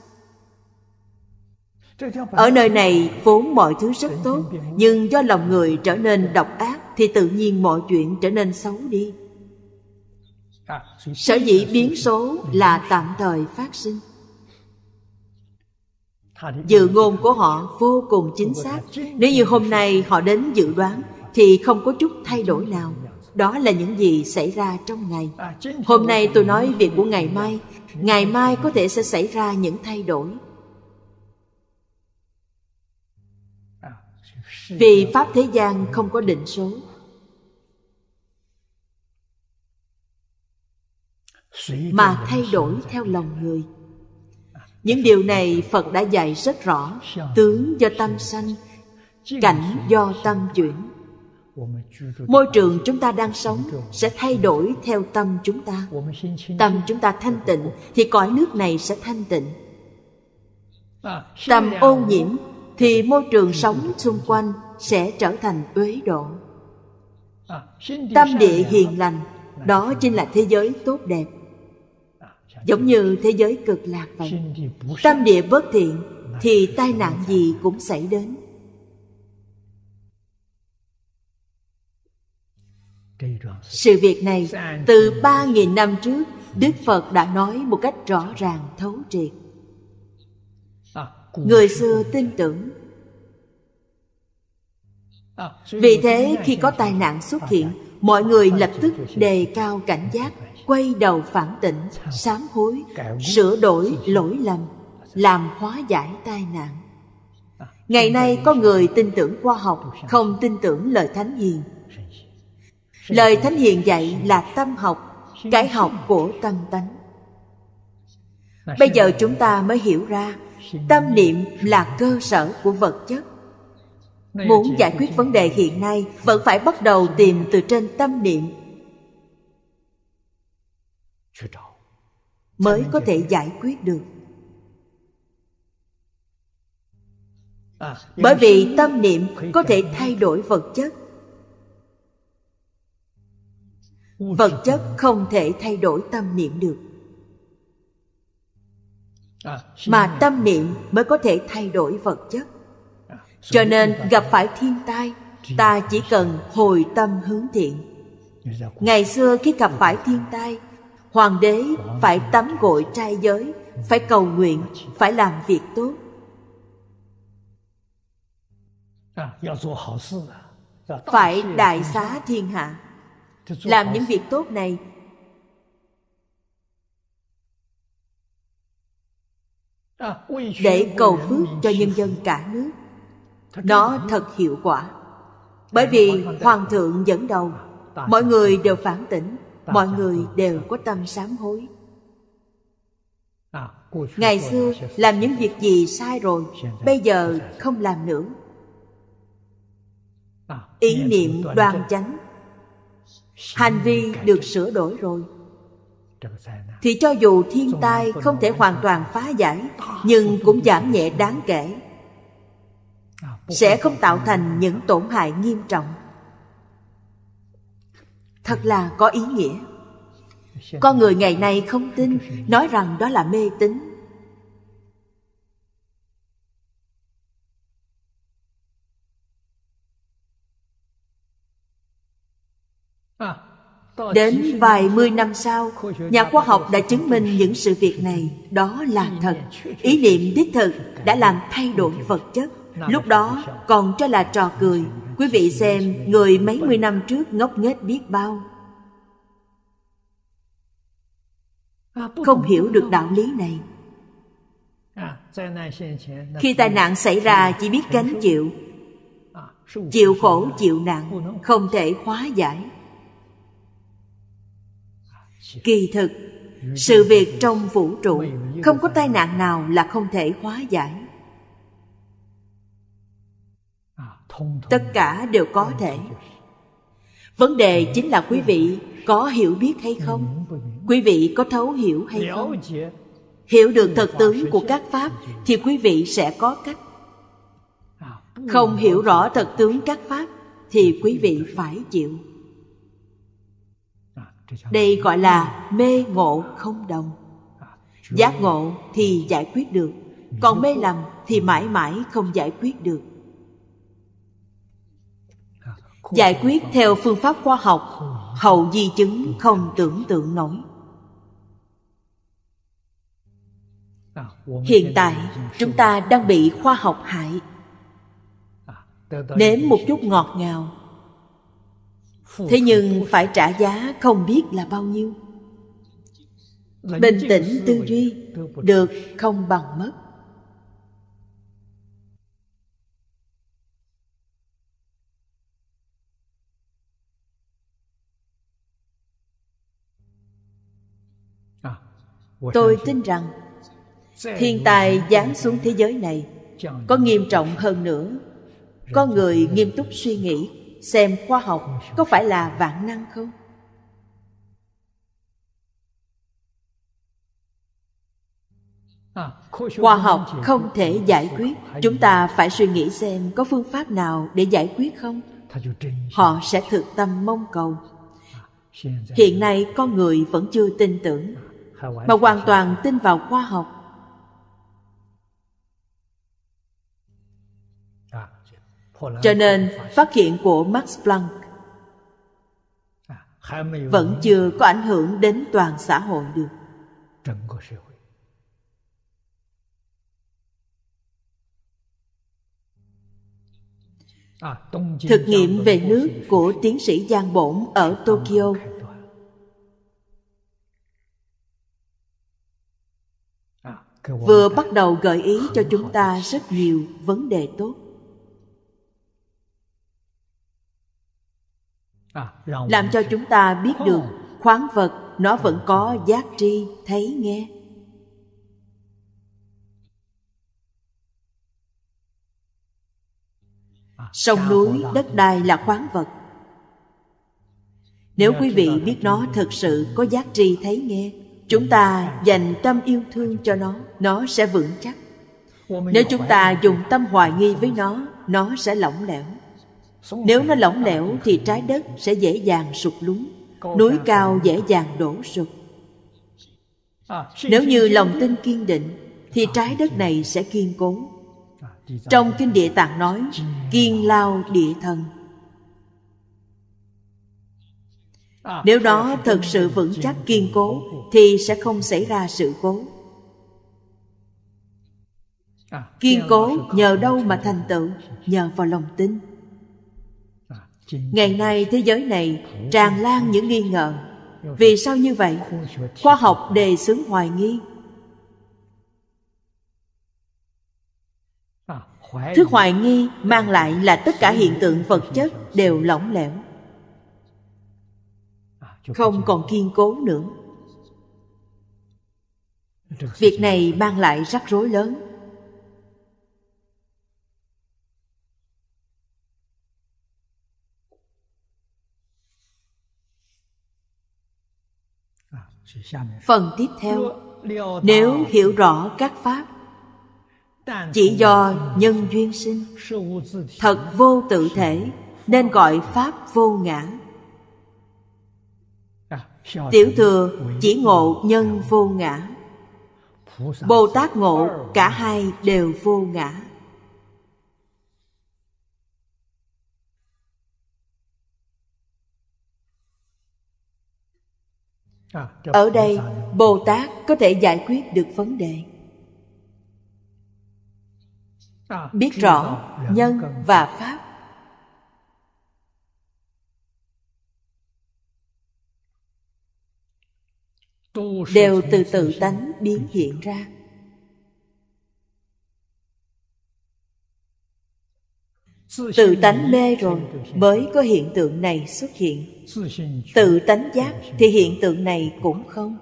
ở nơi này vốn mọi thứ rất tốt nhưng do lòng người trở nên độc ác thì tự nhiên mọi chuyện trở nên xấu đi sở dĩ biến số là tạm thời phát sinh dự ngôn của họ vô cùng chính xác nếu như hôm nay họ đến dự đoán thì không có chút thay đổi nào đó là những gì xảy ra trong ngày à, hôm nay tôi nói việc của ngày mai ngày mai có thể sẽ xảy ra những thay đổi à, vì pháp thế gian không có định số mà thay đổi theo lòng người những điều này phật đã dạy rất rõ tướng do tâm sanh cảnh do tâm chuyển môi trường chúng ta đang sống sẽ thay đổi theo tâm chúng ta tâm chúng ta thanh tịnh thì cõi nước này sẽ thanh tịnh tâm ô nhiễm thì môi trường sống xung quanh sẽ trở thành uế độ tâm địa hiền lành đó chính là thế giới tốt đẹp giống như thế giới cực lạc vậy tâm địa bất thiện thì tai nạn gì cũng xảy đến sự việc này từ ba nghìn năm trước đức phật đã nói một cách rõ ràng thấu triệt à, người xưa tin tưởng à, vì thế khi có tai nạn xuất hiện mọi người lập tức đề cao cảnh giác quay đầu phản tỉnh sám hối sửa đổi lỗi lầm làm hóa giải tai nạn à, ngày nay có người tin tưởng khoa học không tin tưởng lời thánh hiền lời thánh hiền dạy là tâm học cái học của tâm tánh bây giờ chúng ta mới hiểu ra tâm niệm là cơ sở của vật chất muốn giải quyết vấn đề hiện nay vẫn phải bắt đầu tìm từ trên tâm niệm mới có thể giải quyết được bởi vì tâm niệm có thể thay đổi vật chất vật chất không thể thay đổi tâm niệm được à, mà tâm niệm mới có thể thay đổi vật chất à, cho nên gặp phải thiên tai ta chỉ cần hồi tâm hướng thiện dạ, dạ, ngày xưa khi gặp phải thiên tai hoàng đế phải tắm gội trai giới phải cầu nguyện phải làm việc tốt phải đại xá thiên hạ làm những việc tốt này à, để cầu phước cho nhân dân cả nước nó thật hiệu quả bởi vì hoàng thượng dẫn đầu à, mọi người đều phản tỉnh mọi người đều có tâm sám hối à, ngày xưa làm những việc gì sai rồi bây giờ không làm nữa ý niệm đoàn chánh hành vi được sửa đổi rồi thì cho dù thiên tai không thể hoàn toàn phá giải nhưng cũng giảm nhẹ đáng kể sẽ không tạo thành những tổn hại nghiêm trọng thật là có ý nghĩa con người ngày nay không tin nói rằng đó là mê tín đến vài mươi năm sau nhà khoa học đã chứng minh những sự việc này đó là thật ý niệm đích thực đã làm thay đổi vật chất lúc đó còn cho là trò cười quý vị xem người mấy mươi năm trước ngốc nghếch biết bao không hiểu được đạo lý này khi tai nạn xảy ra chỉ biết gánh chịu chịu khổ chịu nạn không thể hóa giải kỳ thực sự việc trong vũ trụ không có tai nạn nào là không thể hóa giải tất cả đều có thể vấn đề chính là quý vị có hiểu biết hay không quý vị có thấu hiểu hay không hiểu được thật tướng của các pháp thì quý vị sẽ có cách không hiểu rõ thật tướng các pháp thì quý vị phải chịu đây gọi là mê ngộ không đồng giác ngộ thì giải quyết được còn mê lầm thì mãi mãi không giải quyết được giải quyết theo phương pháp khoa học hậu di chứng không tưởng tượng nổi hiện tại chúng ta đang bị khoa học hại nếm một chút ngọt ngào thế nhưng phải trả giá không biết là bao nhiêu bình tĩnh tư duy được không bằng mất tôi tin rằng thiên tài giáng xuống thế giới này có nghiêm trọng hơn nữa có người nghiêm túc suy nghĩ xem khoa học có phải là vạn năng không khoa học không thể giải quyết chúng ta phải suy nghĩ xem có phương pháp nào để giải quyết không họ sẽ thực tâm mong cầu hiện nay con người vẫn chưa tin tưởng mà hoàn toàn tin vào khoa học cho nên phát hiện của max planck vẫn chưa có ảnh hưởng đến toàn xã hội được thực nghiệm về nước của tiến sĩ giang bổn ở tokyo vừa bắt đầu gợi ý cho chúng ta rất nhiều vấn đề tốt làm cho dạ. chúng ta biết được khoáng vật nó vẫn có giác tri thấy nghe à, sông núi đất đai là khoáng vật nếu quý vị biết nó thật sự có giác tri thấy nghe chúng ta dành tâm yêu thương cho nó nó sẽ vững chắc nếu chúng ta dùng tâm hoài nghi với nó nó sẽ lỏng lẻo nếu nó lỏng lẻo thì trái đất sẽ dễ dàng sụp lún núi cao dễ dàng đổ sụp à, nếu như lòng tin kiên định thì à, trái đất này sẽ kiên cố à, trong kinh địa tạng nói kiên lao địa thần nếu đó thật sự vững chắc kiên cố thì sẽ không xảy ra sự cố kiên cố nhờ đâu mà thành tựu nhờ vào lòng tin ngày nay thế giới này tràn lan những nghi ngờ vì sao như vậy khoa học đề xướng hoài nghi thứ hoài nghi mang lại là tất cả hiện tượng vật chất đều lỏng lẻo không còn kiên cố nữa việc này mang lại rắc rối lớn phần tiếp theo nếu hiểu rõ các pháp chỉ do nhân duyên sinh thật vô tự thể nên gọi pháp vô ngã à, tiểu thừa chỉ ngộ nhân vô ngã bồ tát ngộ cả hai đều vô ngã À, ở đây bồ tát có thể giải quyết được vấn đề à, biết rõ nhân và pháp đều từ tự tánh biến hiện ra tự tánh mê rồi mới có hiện tượng này xuất hiện tự tánh giác thì hiện tượng này cũng không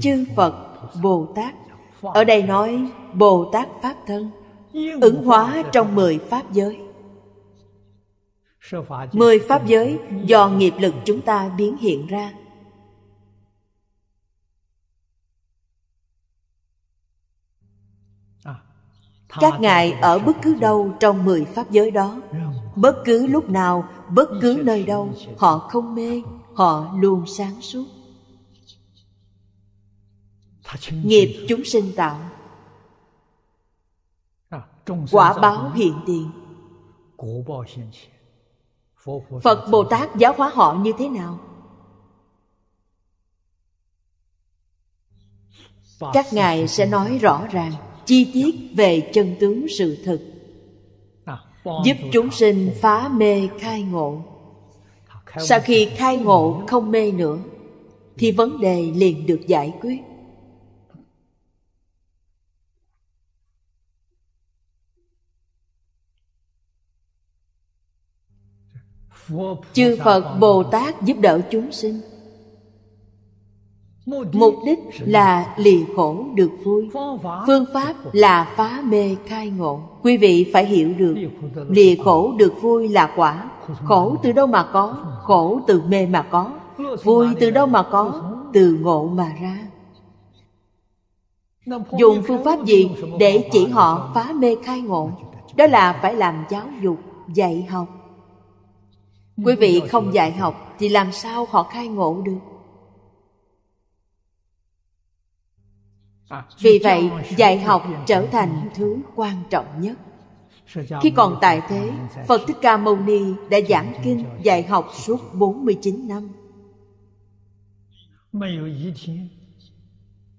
chư phật bồ tát ở đây nói bồ tát pháp thân ứng hóa trong mười pháp giới mười pháp giới do nghiệp lực chúng ta biến hiện ra các ngài ở bất cứ đâu trong mười pháp giới đó bất cứ lúc nào bất cứ nơi đâu họ không mê họ luôn sáng suốt nghiệp chúng sinh tạo quả báo hiện tiền phật bồ tát giáo hóa họ như thế nào các ngài sẽ nói rõ ràng chi tiết về chân tướng sự thực giúp chúng sinh phá mê khai ngộ sau khi khai ngộ không mê nữa thì vấn đề liền được giải quyết chư phật bồ tát giúp đỡ chúng sinh mục đích là lì khổ được vui phương pháp là phá mê khai ngộ quý vị phải hiểu được lìa khổ được vui là quả khổ từ đâu mà có khổ từ mê mà có vui từ đâu mà có từ ngộ mà ra dùng phương pháp gì để chỉ họ phá mê khai ngộ đó là phải làm giáo dục dạy học quý vị không dạy học thì làm sao họ khai ngộ được À, vì vậy dạy học trở thành thứ quan trọng nhất khi còn tại thế phật thích ca mâu ni đã giảng kinh dạy học suốt 49 năm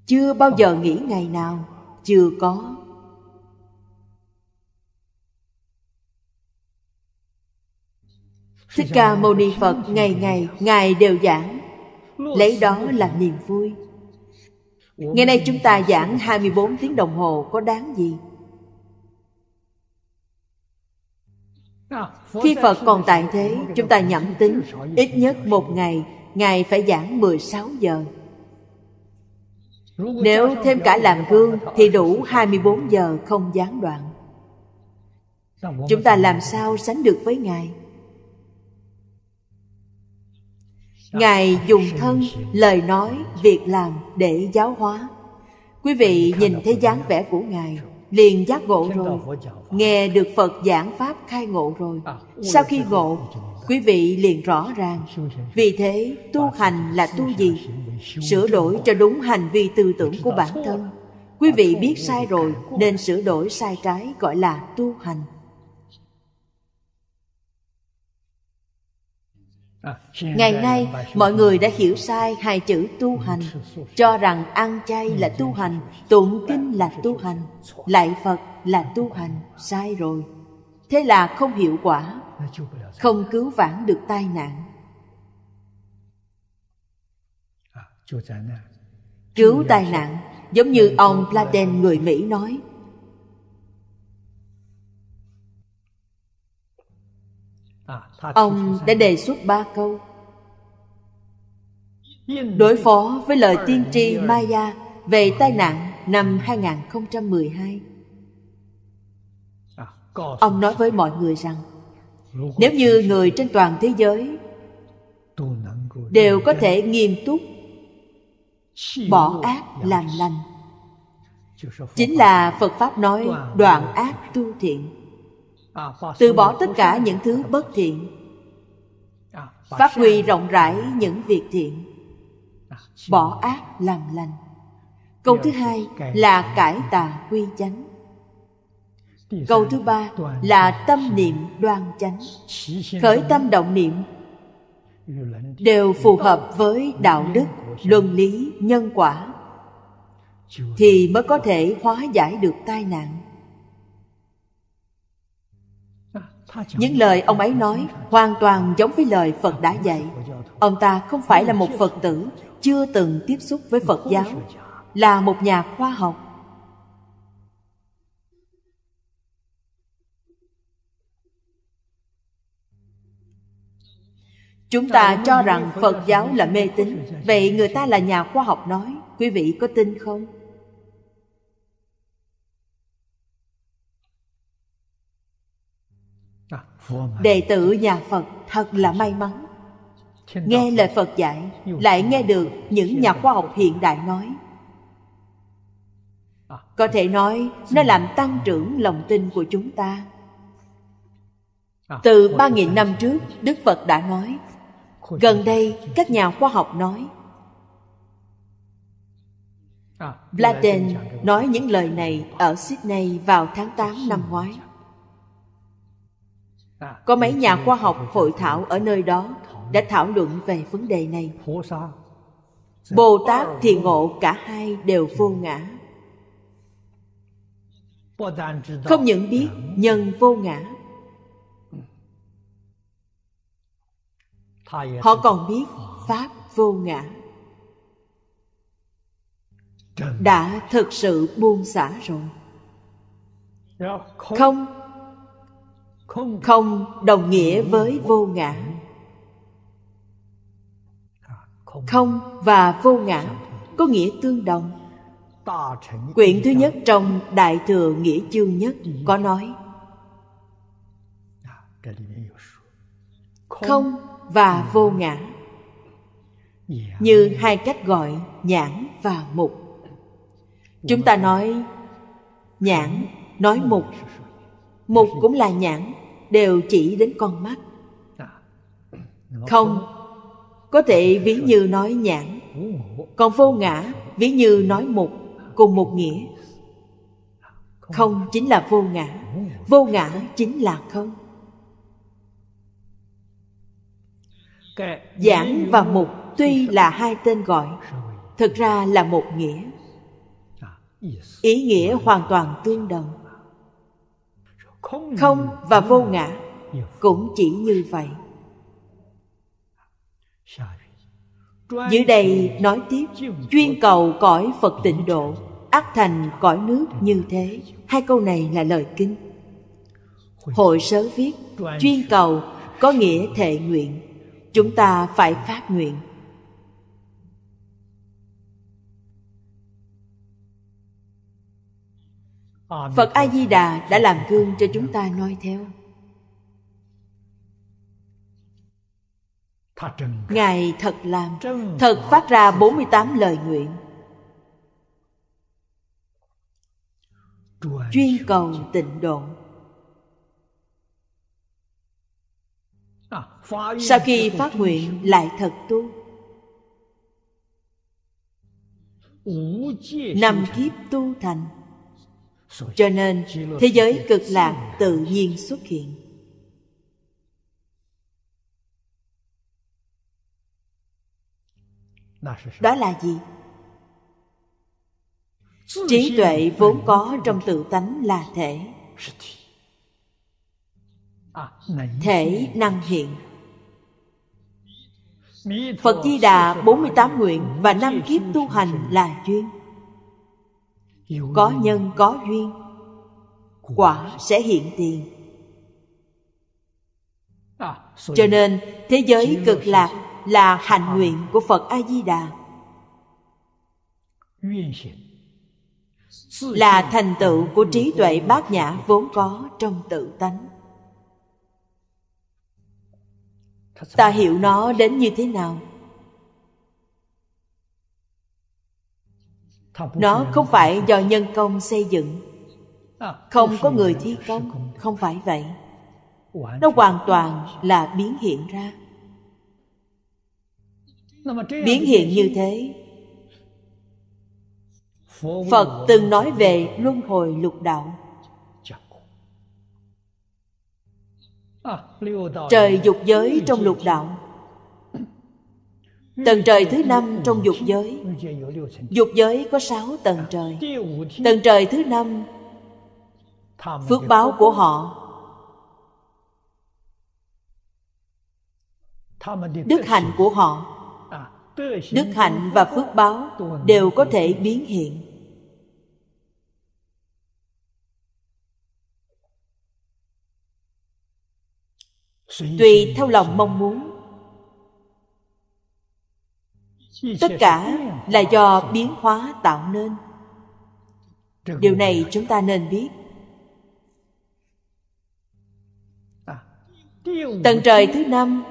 chưa bao giờ nghỉ ngày nào chưa có thích ca mâu ni phật ngày ngày ngài đều giảng lấy đó làm niềm vui Ngày nay chúng ta giảng 24 tiếng đồng hồ có đáng gì? Khi Phật còn tại thế, chúng ta nhẩm tính ít nhất một ngày, Ngài phải giảng 16 giờ. Nếu thêm cả làm gương thì đủ 24 giờ không gián đoạn. Chúng ta làm sao sánh được với Ngài? ngài dùng thân lời nói việc làm để giáo hóa quý vị nhìn thấy dáng vẻ của ngài liền giác ngộ rồi nghe được phật giảng pháp khai ngộ rồi sau khi ngộ quý vị liền rõ ràng vì thế tu hành là tu gì sửa đổi cho đúng hành vi tư tưởng của bản thân quý vị biết sai rồi nên sửa đổi sai trái gọi là tu hành ngày nay mọi người đã hiểu sai hai chữ tu hành cho rằng ăn chay là tu hành tụng kinh là tu hành lạy phật là tu hành sai rồi thế là không hiệu quả không cứu vãn được tai nạn cứu tai nạn giống như ông platen người mỹ nói ông đã đề xuất ba câu đối phó với lời tiên tri Maya về tai nạn năm 2012. Ông nói với mọi người rằng nếu như người trên toàn thế giới đều có thể nghiêm túc bỏ ác làm lành chính là phật pháp nói đoạn ác tu thiện từ bỏ tất cả những thứ bất thiện phát huy rộng rãi những việc thiện bỏ ác làm lành câu thứ hai là cải tà quy chánh câu thứ ba là tâm niệm đoan chánh khởi tâm động niệm đều phù hợp với đạo đức luân lý nhân quả thì mới có thể hóa giải được tai nạn những lời ông ấy nói hoàn toàn giống với lời phật đã dạy ông ta không phải là một phật tử chưa từng tiếp xúc với phật giáo là một nhà khoa học chúng ta cho rằng phật giáo là mê tín vậy người ta là nhà khoa học nói quý vị có tin không đệ tử nhà phật thật là may mắn nghe lời phật dạy lại nghe được những nhà khoa học hiện đại nói có thể nói nó làm tăng trưởng lòng tin của chúng ta từ ba nghìn năm trước Đức Phật đã nói Gần đây các nhà khoa học nói Bladen nói những lời này ở Sydney vào tháng 8 năm ngoái có mấy nhà khoa học hội thảo ở nơi đó đã thảo luận về vấn đề này bồ tát thì ngộ cả hai đều vô ngã không những biết nhân vô ngã họ còn biết pháp vô ngã đã thực sự buông xả rồi không không đồng nghĩa với vô ngã không và vô ngã có nghĩa tương đồng quyển thứ nhất trong đại thừa nghĩa chương nhất có nói không và vô ngã như hai cách gọi nhãn và mục chúng ta nói nhãn nói mục một cũng là nhãn đều chỉ đến con mắt không có thể ví như nói nhãn còn vô ngã ví như nói một cùng một nghĩa không chính là vô ngã vô ngã chính là không giảng và mục tuy là hai tên gọi thực ra là một nghĩa ý nghĩa hoàn toàn tương đồng không và vô ngã cũng chỉ như vậy dưới đây nói tiếp chuyên cầu cõi phật tịnh độ ác thành cõi nước như thế hai câu này là lời kinh hội sớ viết chuyên cầu có nghĩa thệ nguyện chúng ta phải phát nguyện phật a di đà đã làm gương cho chúng ta noi theo Ngài thật làm Thật phát ra 48 lời nguyện Chuyên cầu tịnh độ Sau khi phát nguyện lại thật tu Năm kiếp tu thành cho nên thế giới cực lạc tự nhiên xuất hiện đó là gì trí tuệ vốn có trong tự tánh là thể à, thể năng hiện Phật Di Đà 48 nguyện và năm kiếp tu hành là duyên có nhân có duyên quả sẽ hiện tiền à, cho nên thế giới cực lạc là hành nguyện của phật a di đà là thành tựu của trí tuệ bát nhã vốn có trong tự tánh ta hiểu nó đến như thế nào nó không phải do nhân công xây dựng à, không có người thi công không phải vậy nó hoàn toàn là biến hiện ra biến hiện như thế phật từng nói về luân hồi lục đạo à, trời dục giới trong lục đạo Tầng trời thứ năm trong dục giới Dục giới có sáu tầng trời Tầng trời thứ năm Phước báo của họ Đức hạnh của họ Đức hạnh và phước báo đều có thể biến hiện Tùy theo lòng mong muốn tất cả là do biến hóa tạo nên điều này chúng ta nên biết tầng trời thứ năm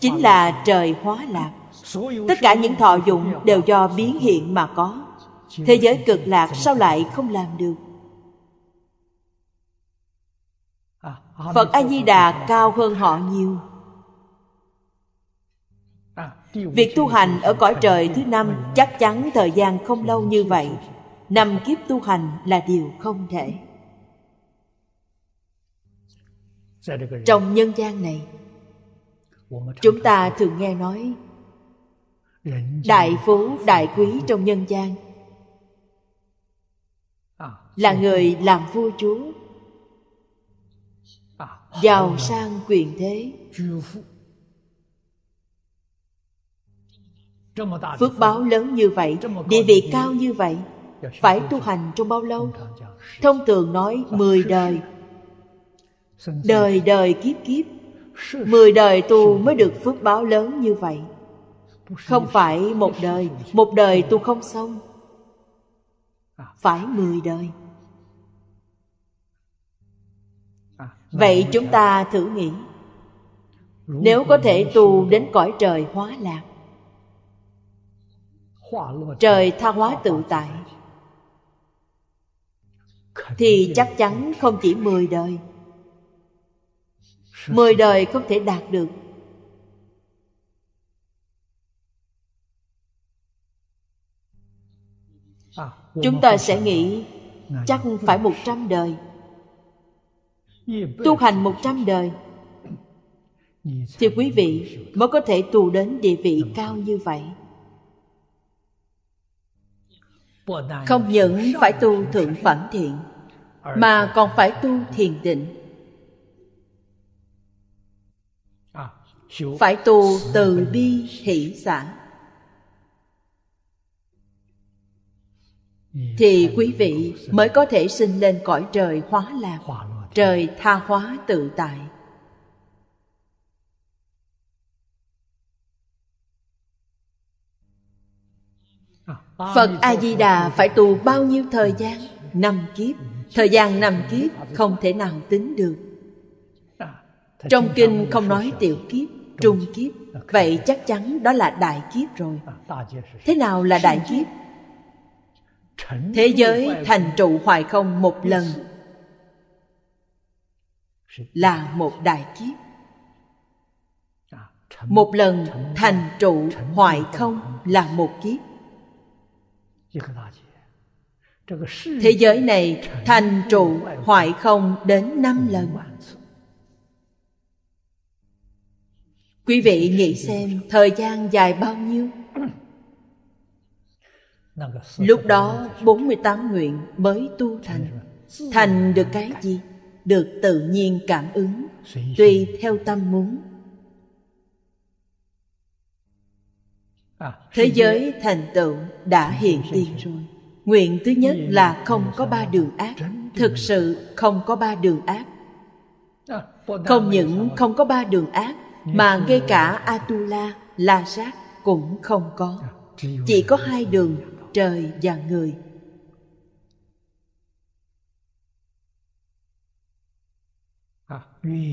chính là trời hóa lạc tất cả những thọ dụng đều do biến hiện mà có thế giới cực lạc sao lại không làm được phật a di đà cao hơn họ nhiều Việc tu hành ở cõi trời thứ năm chắc chắn thời gian không lâu như vậy. Năm kiếp tu hành là điều không thể. Trong nhân gian này, chúng ta thường nghe nói đại phú đại quý trong nhân gian là người làm vua chúa giàu sang quyền thế phước báo lớn như vậy địa vị cao như vậy phải tu hành trong bao lâu thông thường nói mười đời đời đời kiếp kiếp mười đời tu mới được phước báo lớn như vậy không phải một đời một đời tu không xong à. phải mười đời à. vậy chúng ta thử nghĩ nếu có thể tu đến cõi trời hóa lạc trời tha hóa tự tại thì chắc chắn không chỉ mười đời mười đời không thể đạt được chúng ta sẽ nghĩ chắc phải một trăm đời tu hành một trăm đời thì quý vị mới có thể tu đến địa vị cao như vậy không những phải tu thượng phẩm thiện mà còn phải tu thiền định phải tu từ bi hỷ xã thì quý vị mới có thể sinh lên cõi trời hóa lạc trời tha hóa tự tại phật a di đà phải tu bao nhiêu thời gian năm kiếp thời gian năm kiếp không thể nào tính được trong kinh không nói tiểu kiếp trung kiếp vậy chắc chắn đó là đại kiếp rồi thế nào là đại kiếp thế giới thành trụ hoài không một lần là một đại kiếp một lần thành trụ hoại không là một kiếp thế giới này thành trụ hoại không đến năm lần quý vị nghĩ xem thời gian dài bao nhiêu lúc đó 48 nguyện mới tu thành thành được cái gì được tự nhiên cảm ứng tùy theo tâm muốn À, thế giới thành tựu đã hiện tiền rồi nguyện thứ nhất là không có ba đường ác thực sự không có ba đường ác à, không những không có ba đường ác mà ngay cả atula la sát cũng không có à, chỉ có hai đường trời và người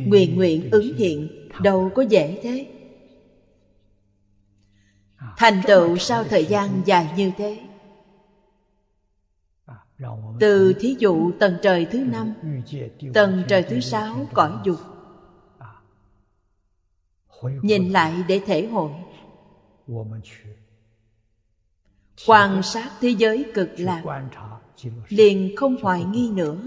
nguyện nguyện ứng hiện đâu có dễ thế thành tựu sau thời gian dài như thế từ thí dụ tầng trời thứ năm tầng trời thứ sáu cõi dục nhìn lại để thể hội quan sát thế giới cực lạc liền không hoài nghi nữa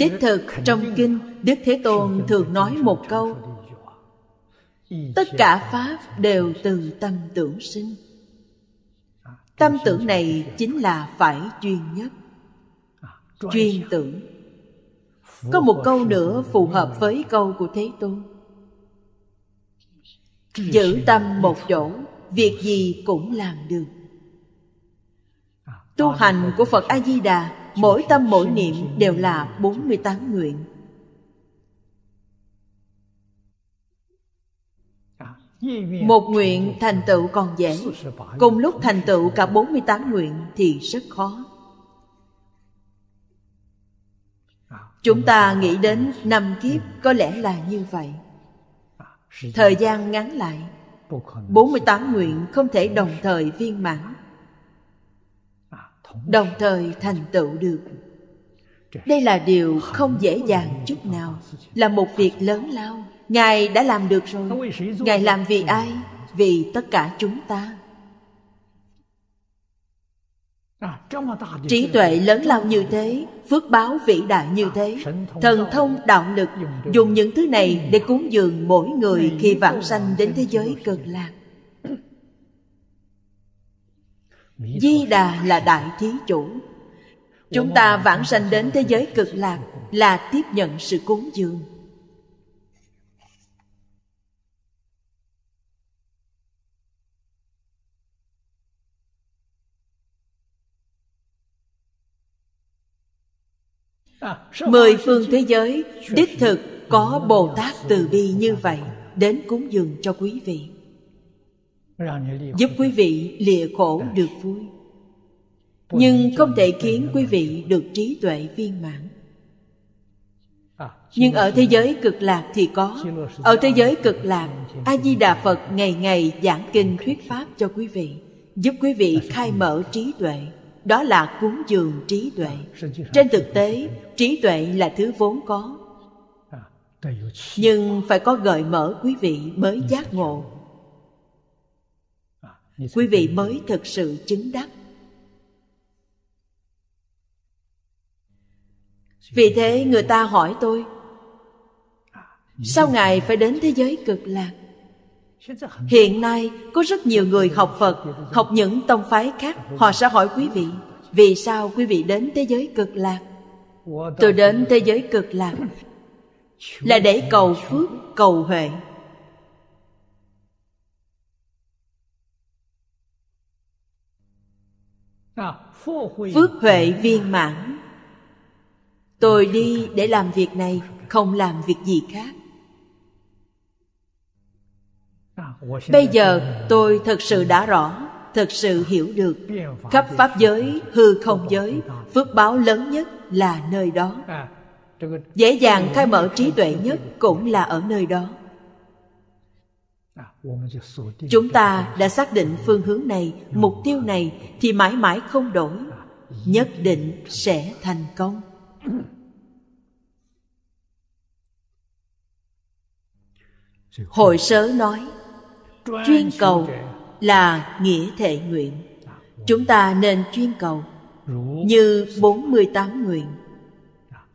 đích thực trong kinh đức thế tôn thường nói một câu tất cả pháp đều từ tâm tưởng sinh à, tâm tưởng này chính là phải chuyên nhất à, chuyên tưởng có một câu nữa phù hợp với câu của thế tôn giữ tâm một chỗ việc gì cũng làm được à, tu hành của phật a di đà Mỗi tâm mỗi niệm đều là 48 nguyện Một nguyện thành tựu còn dễ Cùng lúc thành tựu cả 48 nguyện thì rất khó Chúng ta nghĩ đến năm kiếp có lẽ là như vậy Thời gian ngắn lại 48 nguyện không thể đồng thời viên mãn đồng thời thành tựu được đây là điều không dễ dàng chút nào là một việc lớn lao ngài đã làm được rồi ngài làm vì ai vì tất cả chúng ta trí tuệ lớn lao như thế phước báo vĩ đại như thế thần thông đạo lực dùng những thứ này để cúng dường mỗi người khi vãng sanh đến thế giới cực lạc di đà là đại thí chủ chúng ta vãng sanh đến thế giới cực lạc là tiếp nhận sự cúng dường à, mười phương thế giới đích thực có bồ tát từ bi như vậy đến cúng dường cho quý vị giúp quý vị lìa khổ dạ. được vui nhưng không thể khiến quý vị được trí tuệ viên mãn à, nhưng ở thế giới cực lạc thì có ở thế giới cực lạc a di đà phật ngày ngày giảng kinh thuyết pháp cho quý vị giúp quý vị dạ, khai mở trí tuệ đó là cúng dường trí tuệ dạ, trên thực tế trí tuệ là thứ vốn có à, nhưng phải có gợi mở quý vị mới giác ngộ quý vị mới thực sự chứng đắc vì thế người ta hỏi tôi à, sao ngài phải đến thế giới cực lạc hiện nay có rất nhiều người học phật học những tông phái khác họ sẽ hỏi quý vị vì sao quý vị đến thế giới cực lạc tôi đến thế giới cực lạc là để cầu phước cầu huệ À, phước huệ viên mãn tôi đi để làm việc này không làm việc gì khác à, bây giờ tôi thật sự đã rõ thật sự hiểu được khắp pháp giới hư không giới phước báo lớn nhất là nơi đó à, dễ dàng khai mở trí tuệ nhất cũng là ở nơi đó À, chúng ta đã xác định phương hướng này mục tiêu này thì mãi mãi không đổi à, nhất định sẽ thành công hội sớ nói chuyên cầu là nghĩa thể nguyện à, chúng ta nên chuyên cầu như 48 nguyện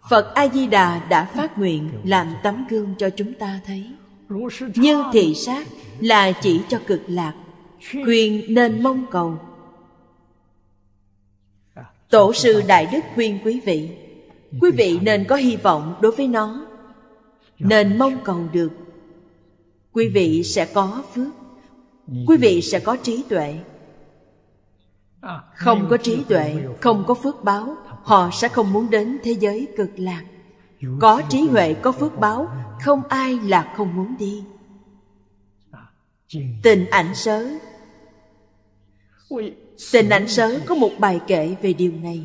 Phật A Di Đà đã phát nguyện làm tấm gương cho chúng ta thấy như thị sát là chỉ cho cực lạc Khuyên nên mong cầu Tổ sư Đại Đức khuyên quý vị Quý vị nên có hy vọng đối với nó Nên mong cầu được Quý vị sẽ có phước Quý vị sẽ có trí tuệ Không có trí tuệ, không có phước báo Họ sẽ không muốn đến thế giới cực lạc có trí huệ có phước báo không ai là không muốn đi dạ, tình ảnh sớ tình ảnh sớ có một bài kệ về điều này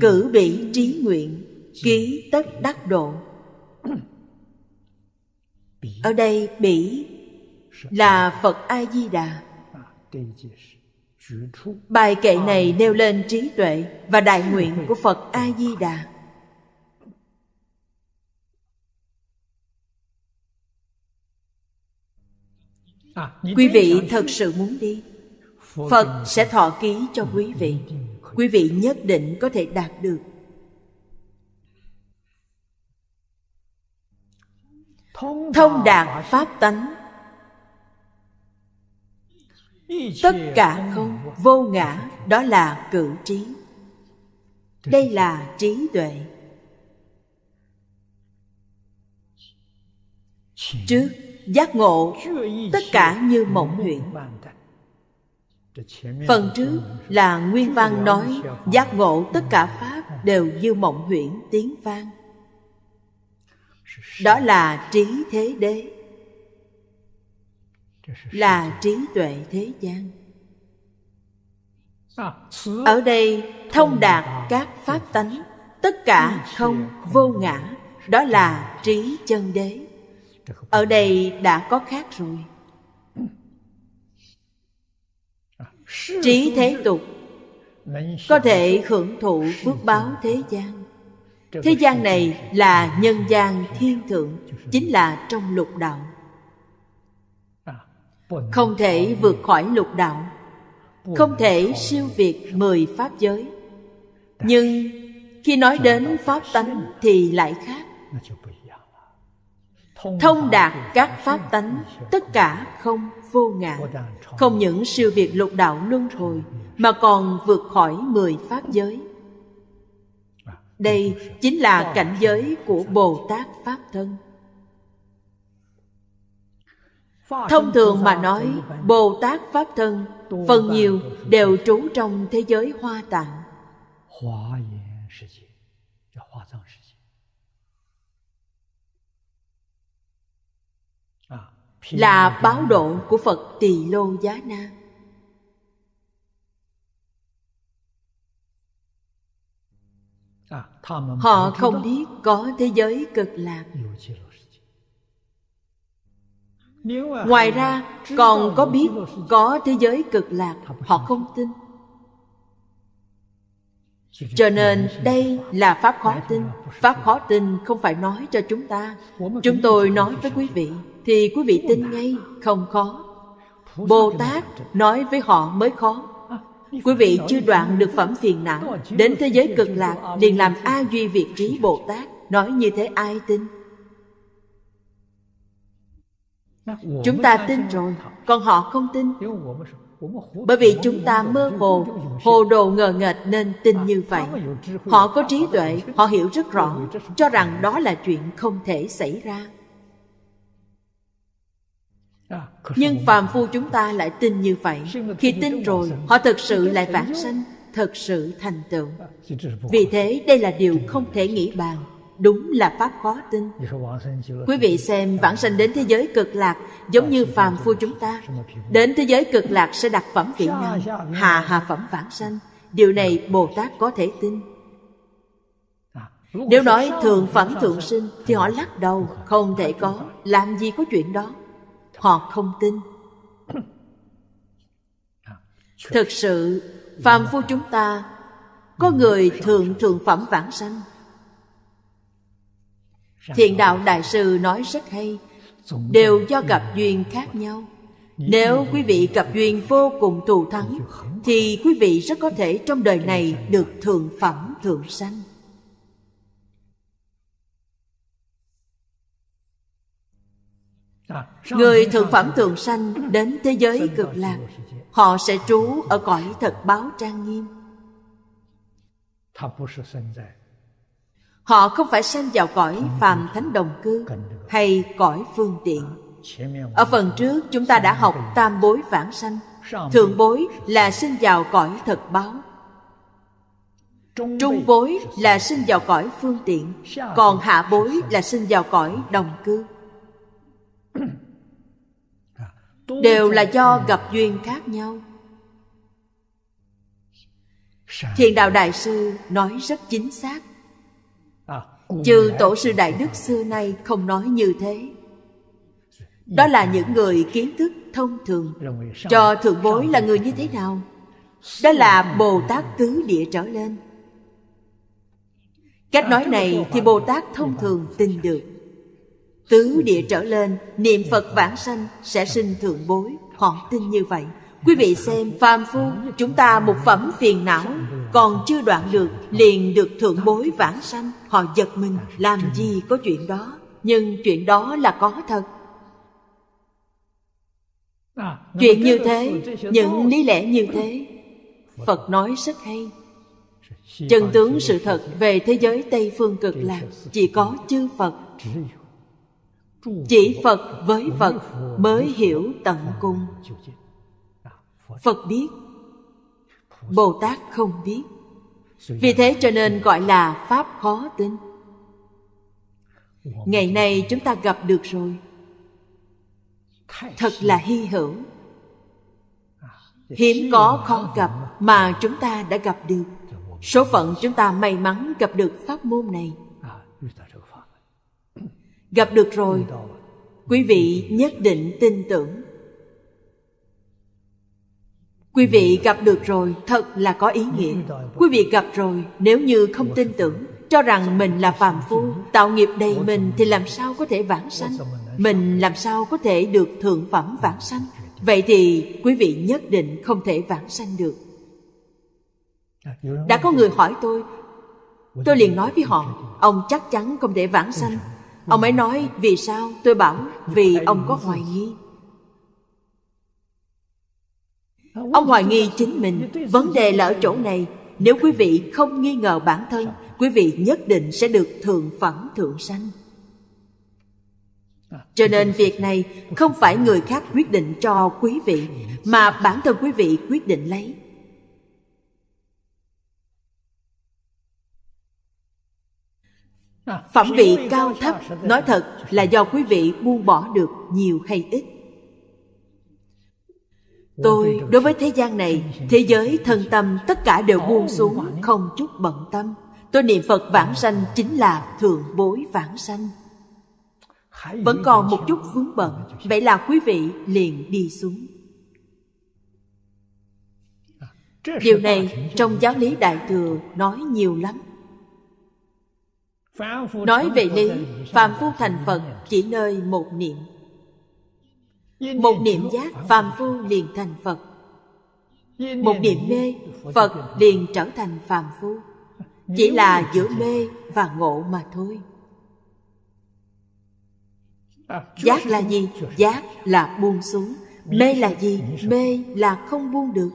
cử bỉ trí nguyện ký tất đắc độ ở đây bỉ là phật a di đà dạ, bài kệ này nêu lên trí tuệ và đại nguyện của phật a di đà À, quý vị thật sự muốn đi phật sẽ thọ ký cho quý vị quý vị nhất định có thể đạt được thông đạt pháp tánh tất cả không vô ngã đó là cử trí đây là trí tuệ trước giác ngộ tất cả như mộng huyễn phần trước là nguyên văn nói giác ngộ tất cả pháp đều như mộng huyễn tiếng vang đó là trí thế đế là trí tuệ thế gian ở đây thông đạt các pháp tánh tất cả không vô ngã đó là trí chân đế ở đây đã có khác rồi trí thế tục có thể hưởng thụ phước báo thế gian thế gian này là nhân gian thiên thượng chính là trong lục đạo à, không thể vượt khỏi lục đạo không thể siêu việt mười pháp giới nhưng khi nói đến pháp tánh thì lại khác thông đạt các pháp tánh tất cả không vô ngã không những siêu việt lục đạo luân hồi mà còn vượt khỏi mười pháp giới à, đây chính là cảnh giới của bồ tát pháp thân thông thường mà nói bồ tát pháp thân phần nhiều đều trú trong thế giới hoa tạng là báo độ của phật tỳ lô giá na à, họ không biết có thế giới cực lạc ngoài ra còn có biết có thế giới cực lạc họ không tin cho nên đây là pháp khó tin pháp khó tin không phải nói cho chúng ta chúng tôi nói với quý vị thì quý vị tin ngay không khó bồ tát nói với họ mới khó quý vị chưa đoạn được phẩm phiền não đến thế giới cực lạc liền làm a duy việt trí bồ tát nói như thế ai tin chúng ta tin rồi còn họ không tin bởi vì chúng ta mơ hồ hồ đồ ngờ nghệch nên tin như vậy họ có trí tuệ họ hiểu rất rõ cho rằng đó là chuyện không thể xảy ra À, nhưng phàm phu chúng ta lại tin như vậy khi tin rồi họ thật sự lại vãng sanh thật sự thành tựu à, vì thế đây là điều không thể nghĩ bàn đúng là pháp khó tin quý vị xem vãng sanh đến thế giới cực lạc giống à, như phàm phu chúng ta đến thế giới cực lạc sẽ đặt phẩm kỹ dạ, năng dạ, dạ. hà hà phẩm vãng sanh điều này bồ tát có thể tin nếu nói thượng phẩm thượng sinh thì họ lắc đầu không thể có làm gì có chuyện đó họ không tin thực sự phàm phu chúng ta có người thượng thượng phẩm vãng sanh thiện đạo đại sư nói rất hay đều do gặp duyên khác nhau nếu quý vị gặp duyên vô cùng thù thắng thì quý vị rất có thể trong đời này được thượng phẩm thượng sanh À, người thượng phẩm thường sanh đến thế giới cực lạc họ sẽ trú ở cõi thật báo trang nghiêm họ không phải sanh vào cõi phàm thánh đồng cư hay cõi phương tiện ở phần trước chúng ta đã học tam bối vãng sanh thượng bối là sinh vào cõi thật báo trung bối là sinh vào cõi phương tiện còn hạ bối là sinh vào cõi đồng cư đều là do gặp duyên khác nhau thiền đạo đại sư nói rất chính xác trừ à, tổ sư đại đức xưa nay không nói như thế đó là những người kiến thức thông thường cho thượng bối là người như thế nào đó là bồ tát tứ địa trở lên à, cách nói này thì bồ tát thông thường tin được Tứ địa trở lên Niệm Phật vãng sanh Sẽ sinh thượng bối Họ tin như vậy Quý vị xem phàm phu Chúng ta một phẩm phiền não Còn chưa đoạn được Liền được thượng bối vãng sanh Họ giật mình Làm gì có chuyện đó Nhưng chuyện đó là có thật Chuyện như thế Những lý lẽ như thế Phật nói rất hay Chân tướng sự thật về thế giới Tây Phương cực lạc Chỉ có chư Phật chỉ phật với phật mới hiểu tận cung phật biết bồ tát không biết vì thế cho nên gọi là pháp khó tin ngày nay chúng ta gặp được rồi thật là hy hữu hiếm có khó gặp mà chúng ta đã gặp được số phận chúng ta may mắn gặp được pháp môn này gặp được rồi quý vị nhất định tin tưởng quý vị gặp được rồi thật là có ý nghĩa quý vị gặp rồi nếu như không tin tưởng cho rằng mình là phàm phu tạo nghiệp đầy mình thì làm sao có thể vãng sanh mình làm sao có thể được thượng phẩm vãng sanh vậy thì quý vị nhất định không thể vãng sanh được đã có người hỏi tôi tôi liền nói với họ ông chắc chắn không thể vãng sanh ông ấy nói vì sao tôi bảo vì ông có hoài nghi ông hoài nghi chính mình vấn đề là ở chỗ này nếu quý vị không nghi ngờ bản thân quý vị nhất định sẽ được thượng phẩm thượng sanh cho nên việc này không phải người khác quyết định cho quý vị mà bản thân quý vị quyết định lấy phẩm vị cao thấp nói thật là do quý vị buông bỏ được nhiều hay ít tôi đối với thế gian này thế giới thân tâm tất cả đều buông xuống không chút bận tâm tôi niệm phật vãng sanh chính là thượng bối vãng sanh vẫn còn một chút vướng bận vậy là quý vị liền đi xuống điều này trong giáo lý đại thừa nói nhiều lắm nói về lý phàm phu thành phật chỉ nơi một niệm một niệm giác phàm phu liền thành phật một niệm mê phật liền trở thành phàm phu chỉ là giữa mê và ngộ mà thôi giác là gì giác là buông xuống mê là gì mê là không buông được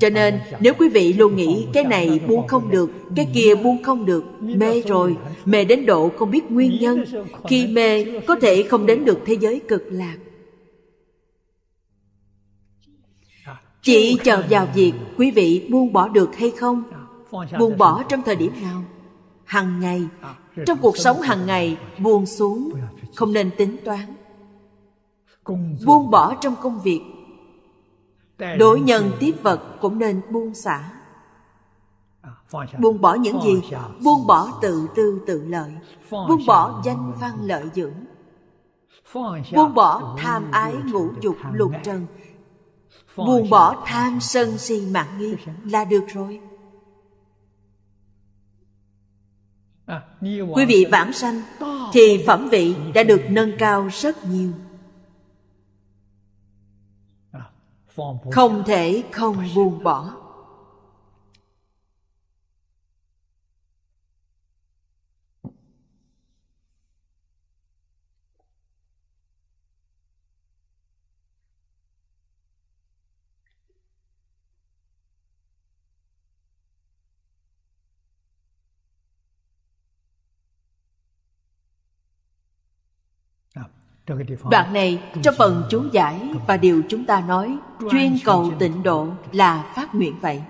cho nên nếu quý vị luôn nghĩ cái này buông không được cái kia buông không được mê rồi mê đến độ không biết nguyên nhân khi mê có thể không đến được thế giới cực lạc chỉ chờ vào việc quý vị buông bỏ được hay không buông bỏ trong thời điểm nào hằng ngày trong cuộc sống hằng ngày buông xuống không nên tính toán buông bỏ trong công việc đối nhân tiếp vật cũng nên buông xả à, buông bỏ những gì buông bỏ tự tư tự lợi buông bỏ danh văn lợi dưỡng buông bỏ tham ái ngũ dục lục trần buông bỏ tham sân si mạng nghi là được rồi à, quý vị vãng sanh thì phẩm vị đã được nâng cao rất nhiều không thể không buông bỏ Đoạn này trong phần chú giải và điều chúng ta nói chuyên cầu tịnh độ là phát nguyện vậy.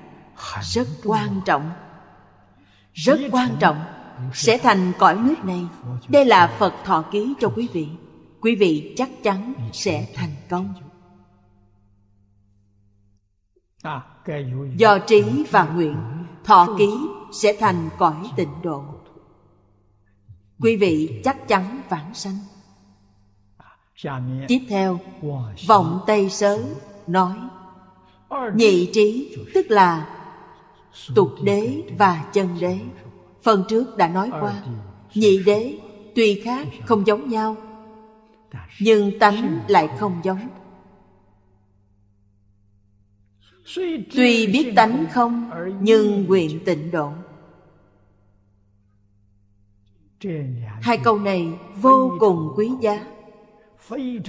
Rất quan trọng. Rất quan trọng sẽ thành cõi nước này. Đây là Phật thọ ký cho quý vị. Quý vị chắc chắn sẽ thành công. À, Do trí và nguyện, thọ ký sẽ thành cõi tịnh độ. Quý vị chắc chắn vãng sanh tiếp theo vọng tây sớ nói nhị trí tức là tục đế và chân đế phần trước đã nói qua nhị đế tuy khác không giống nhau nhưng tánh lại không giống tuy biết tánh không nhưng nguyện tịnh độ hai câu này vô cùng quý giá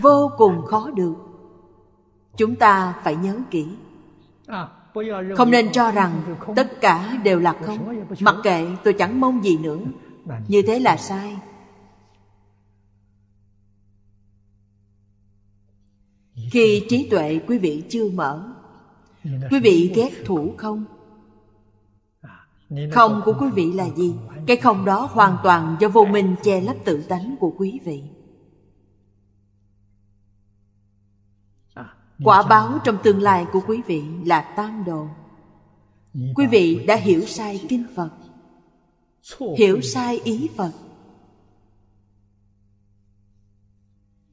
vô cùng khó được chúng ta phải nhớ kỹ không nên cho rằng tất cả đều là không mặc kệ tôi chẳng mong gì nữa như thế là sai khi trí tuệ quý vị chưa mở quý vị ghét thủ không không của quý vị là gì cái không đó hoàn toàn do vô minh che lấp tự tánh của quý vị quả báo trong tương lai của quý vị là tam đồ quý vị đã hiểu sai kinh phật hiểu sai ý phật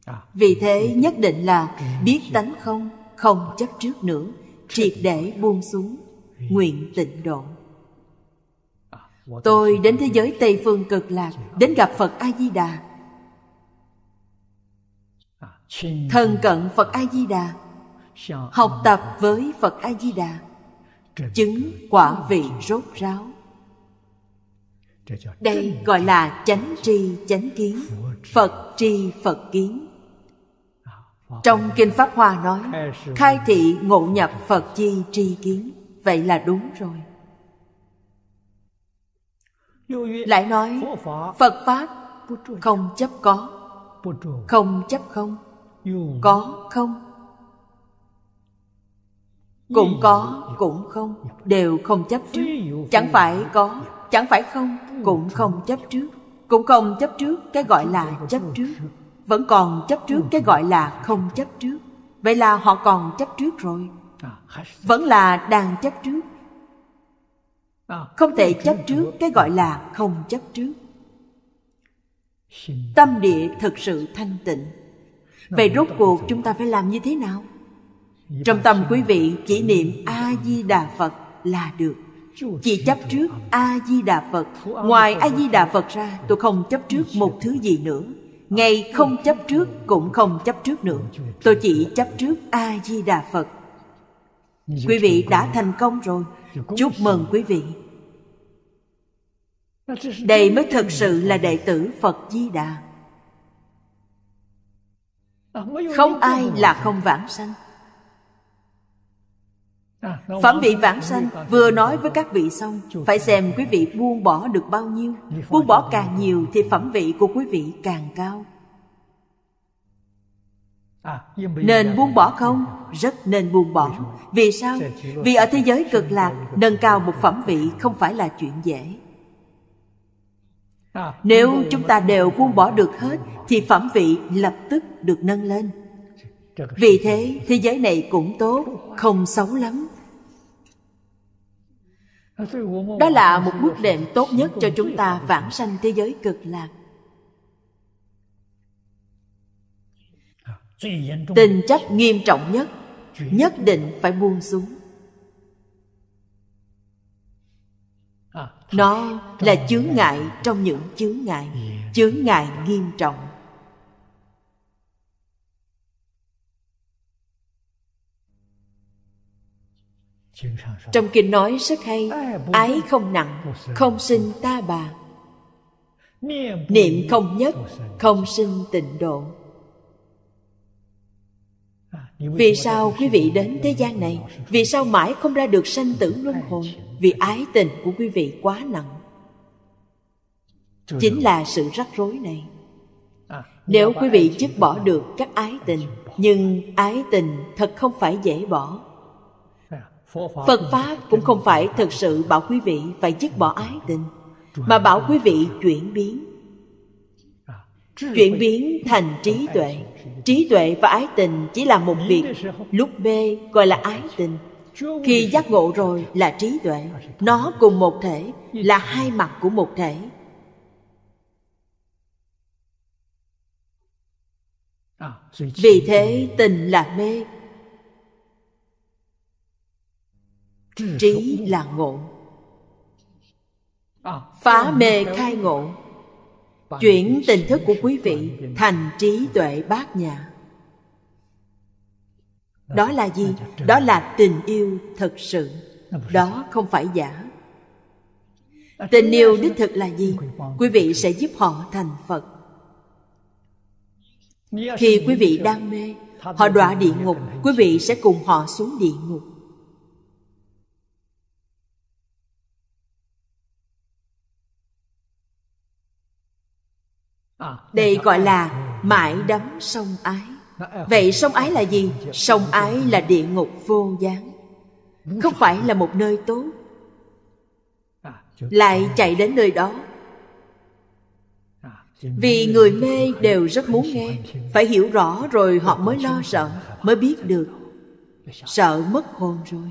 à, vì thế nhất định là biết tánh không không chấp trước nữa triệt để buông xuống nguyện tịnh độ à, tôi đến thế giới tây phương cực lạc đến gặp phật a di đà à, thân cận phật a di đà học tập với phật a di đà chứng quả vị rốt ráo đây gọi là chánh tri chánh kiến phật tri phật kiến trong kinh pháp hoa nói khai thị ngộ nhập phật chi tri kiến vậy là đúng rồi lại nói phật pháp không chấp có không chấp không có không cũng có cũng không đều không chấp trước chẳng phải có chẳng phải không cũng không chấp trước cũng không chấp trước cái gọi là chấp trước vẫn còn chấp trước cái gọi là không chấp trước vậy là họ còn chấp trước rồi vẫn là đang chấp trước không thể chấp trước cái gọi là không chấp trước tâm địa thực sự thanh tịnh vậy rốt cuộc chúng ta phải làm như thế nào trong tâm quý vị chỉ niệm a di đà phật là được chỉ chấp trước a di đà phật ngoài a di đà phật ra tôi không chấp trước một thứ gì nữa ngay không chấp trước cũng không chấp trước nữa tôi chỉ chấp trước a di đà phật quý vị đã thành công rồi chúc mừng quý vị đây mới thật sự là đệ tử phật di đà không ai là không vãng sanh À, phẩm vị vãng sanh vừa nói với các vị xong Phải xem quý vị buông bỏ được bao nhiêu Buông bỏ càng nhiều thì phẩm vị của quý vị càng cao à, Nên buông bỏ không? Rất nên buông bỏ Vì sao? Vì ở thế giới cực lạc Nâng cao một phẩm vị không phải là chuyện dễ à, Nếu chúng ta đều buông bỏ được hết Thì phẩm vị lập tức được nâng lên vì thế thế giới này cũng tốt không xấu lắm đó là một bước đệm tốt nhất cho chúng ta vãng sanh thế giới cực lạc tình chấp nghiêm trọng nhất nhất định phải buông xuống nó là chướng ngại trong những chướng ngại chướng ngại nghiêm trọng trong kinh nói rất hay ái không nặng không sinh ta bà niệm không nhất không sinh tịnh độ vì à, sao quý vị đến thế gian này vì sao mãi không ra được sanh tử luân hồi vì ái tình của quý vị quá nặng chính là sự rắc rối này à, nếu quý vị dứt bỏ được các ái tình nhưng ái tình thật không phải dễ bỏ phật pháp cũng không phải thật sự bảo quý vị phải dứt bỏ ái tình mà bảo quý vị chuyển biến chuyển biến thành trí tuệ trí tuệ và ái tình chỉ là một việc lúc mê gọi là ái tình khi giác ngộ rồi là trí tuệ nó cùng một thể là hai mặt của một thể vì thế tình là mê trí là ngộ à, phá mê khai ngộ chuyển tình thức của quý vị thành trí tuệ bát nhã đó là gì đó là tình yêu thật sự đó không phải giả tình yêu đích thực là gì quý vị sẽ giúp họ thành phật khi quý vị đam mê họ đọa địa ngục quý vị sẽ cùng họ xuống địa ngục À, đây gọi là mãi đắm sông ái dạ, vậy sông ái là gì sông ái là địa ngục vô gián không phải là một nơi tốt à, lại chạy đến nơi đó à, vì người mê đều rất muốn nghe phải hiểu rõ rồi họ dạ, mới dạ, lo sợ mới biết được sợ mất hồn rồi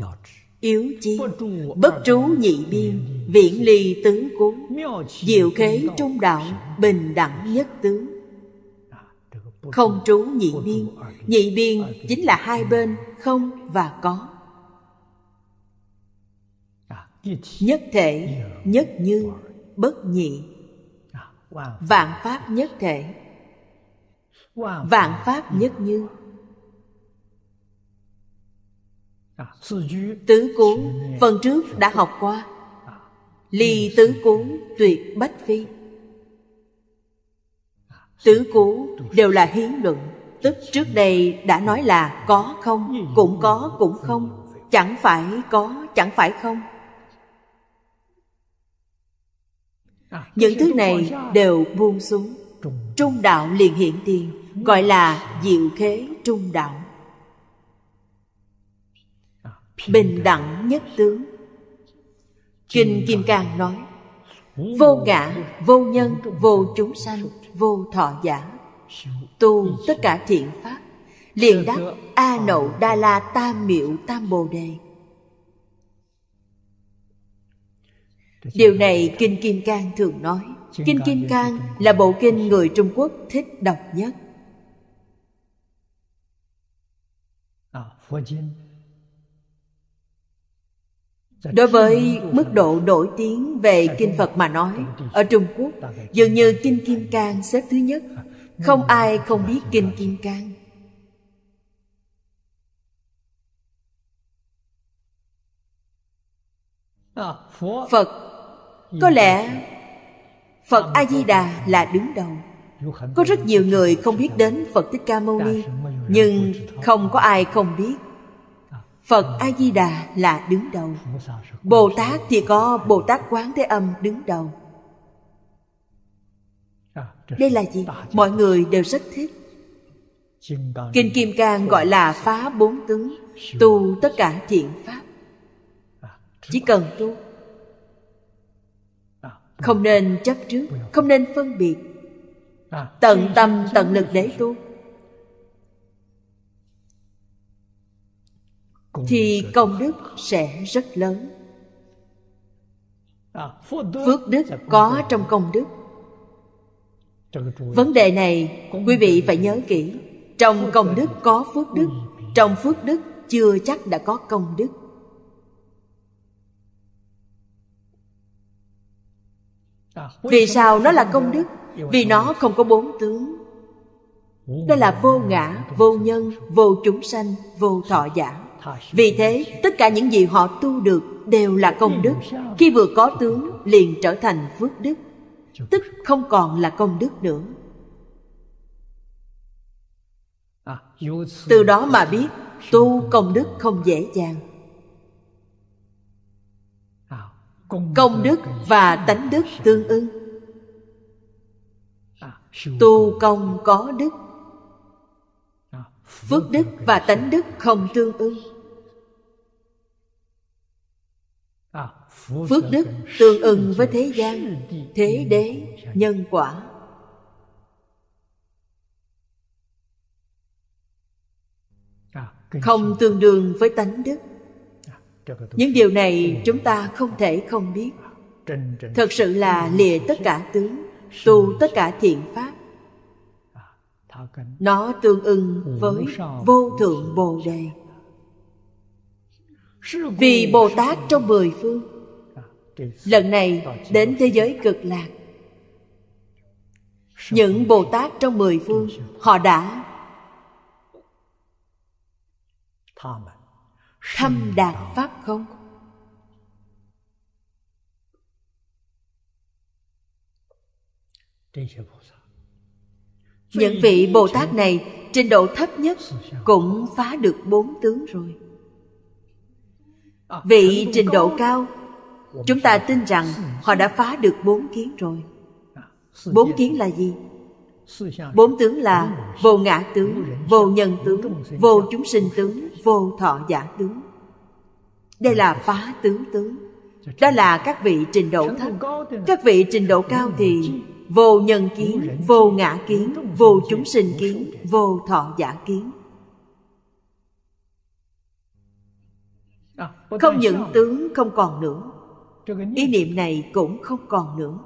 Yacht yếu chi bất trú nhị biên viễn ly tứ cố diệu khế trung đạo bình đẳng nhất tướng dạ, không trú nhị biên nhị biên chính là hai bên không và có dạ, nhất thể nhất như bất nhị dạ, vạn pháp nhất thể vạn pháp nhất như À, tứ cuốn phần trước đã học qua à, Ly tứ cuốn tuyệt bách phi à, Tứ cuốn đều là hiến luận Tức trước đây đã nói là có không Cũng có cũng không Chẳng phải có chẳng phải không Những thứ này đều buông xuống Trung đạo liền hiện tiền Gọi là diệu khế trung đạo bình đẳng nhất tướng kinh kim cang nói vô ngã vô nhân vô chúng sanh vô thọ giả tu tất cả thiện pháp liền đắc a nậu đa la tam miệu tam bồ đề điều này kinh kim cang thường nói kinh kim cang là bộ kinh người trung quốc thích đọc nhất à, Dạ. đối với mức độ nổi tiếng về dạ. kinh phật mà nói ở trung quốc dạ. dường như kinh kim cang xếp thứ nhất không ai không biết kinh kim cang phật có lẽ phật a di đà là đứng đầu có rất nhiều người không biết đến phật thích ca mâu ni nhưng không có ai không biết phật a di đà là đứng đầu bồ tát thì có bồ tát quán thế âm đứng đầu đây là gì mọi người đều rất thích kinh kim cang gọi là phá bốn tướng tu tất cả thiện pháp chỉ cần tu không nên chấp trước không nên phân biệt tận tâm tận lực để tu thì công đức sẽ rất lớn à, phước đức có trong công đức vấn đề này quý vị phải nhớ kỹ trong công đức có phước đức trong phước đức chưa chắc đã có công đức à, vì sao nó là công đức vì nó không có bốn tướng đó là vô ngã vô nhân vô chúng sanh vô thọ giả vì thế tất cả những gì họ tu được đều là công đức khi vừa có tướng liền trở thành phước đức tức không còn là công đức nữa từ đó mà biết tu công đức không dễ dàng công đức và tánh đức tương ưng tu công có đức phước đức và tánh đức không tương ưng phước đức tương ứng với thế gian thế đế nhân quả không tương đương với tánh đức những điều này chúng ta không thể không biết thật sự là lìa tất cả tướng tu tất cả thiện pháp nó tương ứng với vô thượng bồ đề vì bồ tát trong mười phương lần này đến thế giới cực lạc những bồ tát trong mười phương họ đã thâm đạt pháp không những vị bồ tát này trình độ thấp nhất cũng phá được bốn tướng rồi vị trình độ cao chúng ta tin rằng họ đã phá được bốn kiến rồi bốn kiến là gì bốn tướng là vô ngã tướng vô nhân tướng vô chúng sinh tướng vô thọ giả tướng đây là phá tướng tướng đó là các vị trình độ thấp các vị trình độ cao thì vô nhân kiến vô ngã kiến vô chúng sinh kiến vô thọ giả kiến không những tướng không còn nữa ý niệm này cũng không còn nữa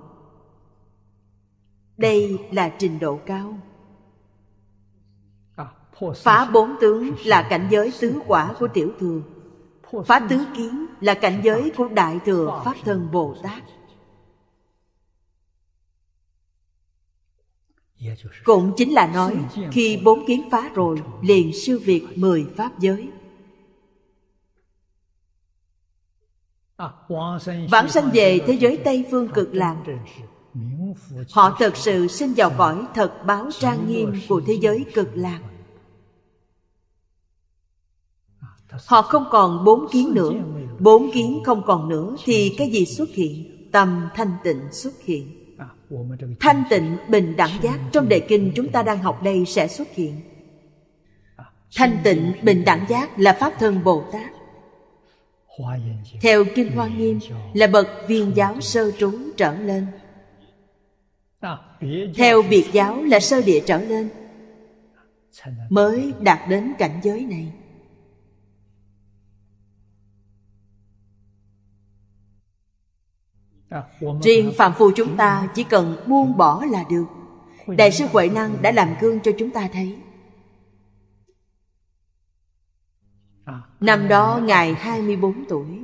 đây là trình độ cao à, phá bốn tướng là cảnh giới tứ quả của tiểu thừa phá tứ kiến là cảnh giới của đại thừa pháp thân bồ tát cũng chính là nói khi bốn kiến phá rồi liền siêu việt mười pháp giới vãng sanh về thế giới tây phương cực lạc họ thật sự sinh vào cõi thật báo trang nghiêm của thế giới cực lạc họ không còn bốn kiến nữa bốn kiến không còn nữa thì cái gì xuất hiện tâm thanh tịnh xuất hiện thanh tịnh bình đẳng giác trong đề kinh chúng ta đang học đây sẽ xuất hiện thanh tịnh bình đẳng giác là pháp thân bồ tát theo kinh hoa nghiêm là bậc viên giáo sơ trú trở lên à, theo biệt giáo là sơ địa trở lên mới đạt đến cảnh giới này à, riêng phạm phu chúng ta chỉ cần buông bỏ là được đại sư huệ năng đã làm gương cho chúng ta thấy Năm đó Ngài 24 tuổi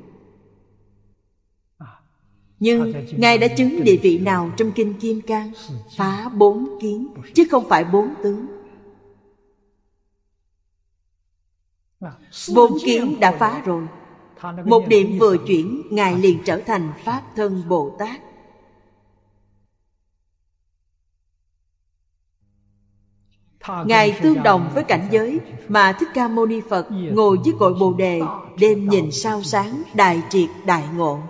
Nhưng Ngài đã chứng địa vị nào trong Kinh Kim Cang Phá bốn kiến Chứ không phải bốn tướng Bốn kiến đã phá rồi Một niệm vừa chuyển Ngài liền trở thành Pháp thân Bồ Tát Ngài tương đồng với cảnh giới mà Thích Ca Mâu Ni Phật ngồi dưới cội Bồ Đề đêm nhìn sao sáng đại triệt đại ngộ.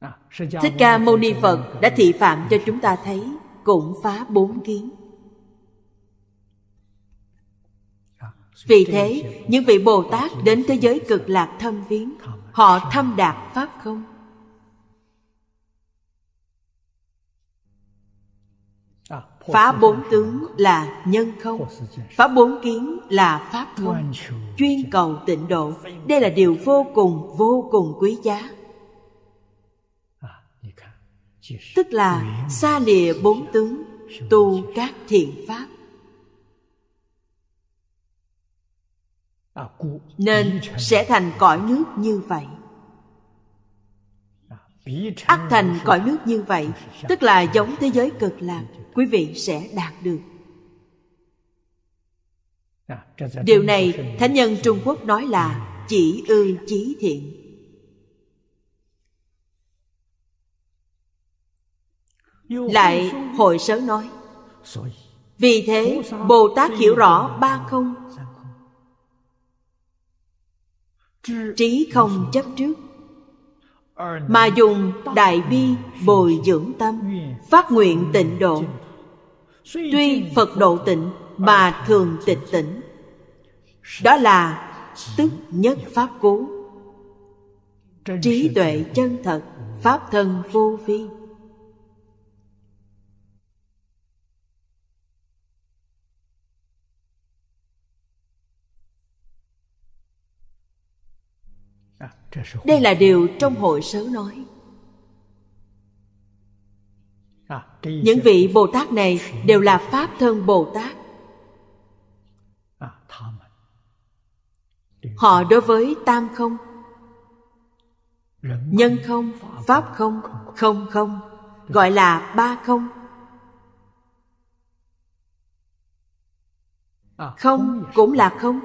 À, Thích Ca Mâu Ni Phật đã thị phạm cho chúng ta thấy cũng phá bốn kiến. À, Vì thế, những vị Bồ Tát đến thế giới cực lạc thâm viếng, họ thâm đạt Pháp không? phá bốn tướng là nhân không phá bốn kiến là pháp không chuyên cầu tịnh độ đây là điều vô cùng vô cùng quý giá tức là xa lìa bốn tướng tu các thiện pháp nên sẽ thành cõi nước như vậy ác thành cõi nước như vậy tức là giống thế giới cực lạc quý vị sẽ đạt được điều này thánh nhân trung quốc nói là chỉ ư chí thiện lại hồi sớ nói vì thế bồ tát hiểu rõ ba không trí không chấp trước mà dùng đại bi bồi dưỡng tâm phát nguyện tịnh độ tuy phật độ tịnh mà thường tịch tỉnh đó là tức nhất pháp cú trí tuệ chân thật pháp thân vô vi đây là điều trong hội sớ nói à, những vị bồ tát này đều là pháp thân bồ tát à, họ đối với tam không nhân không pháp không không không gọi là ba à, không không cũng là không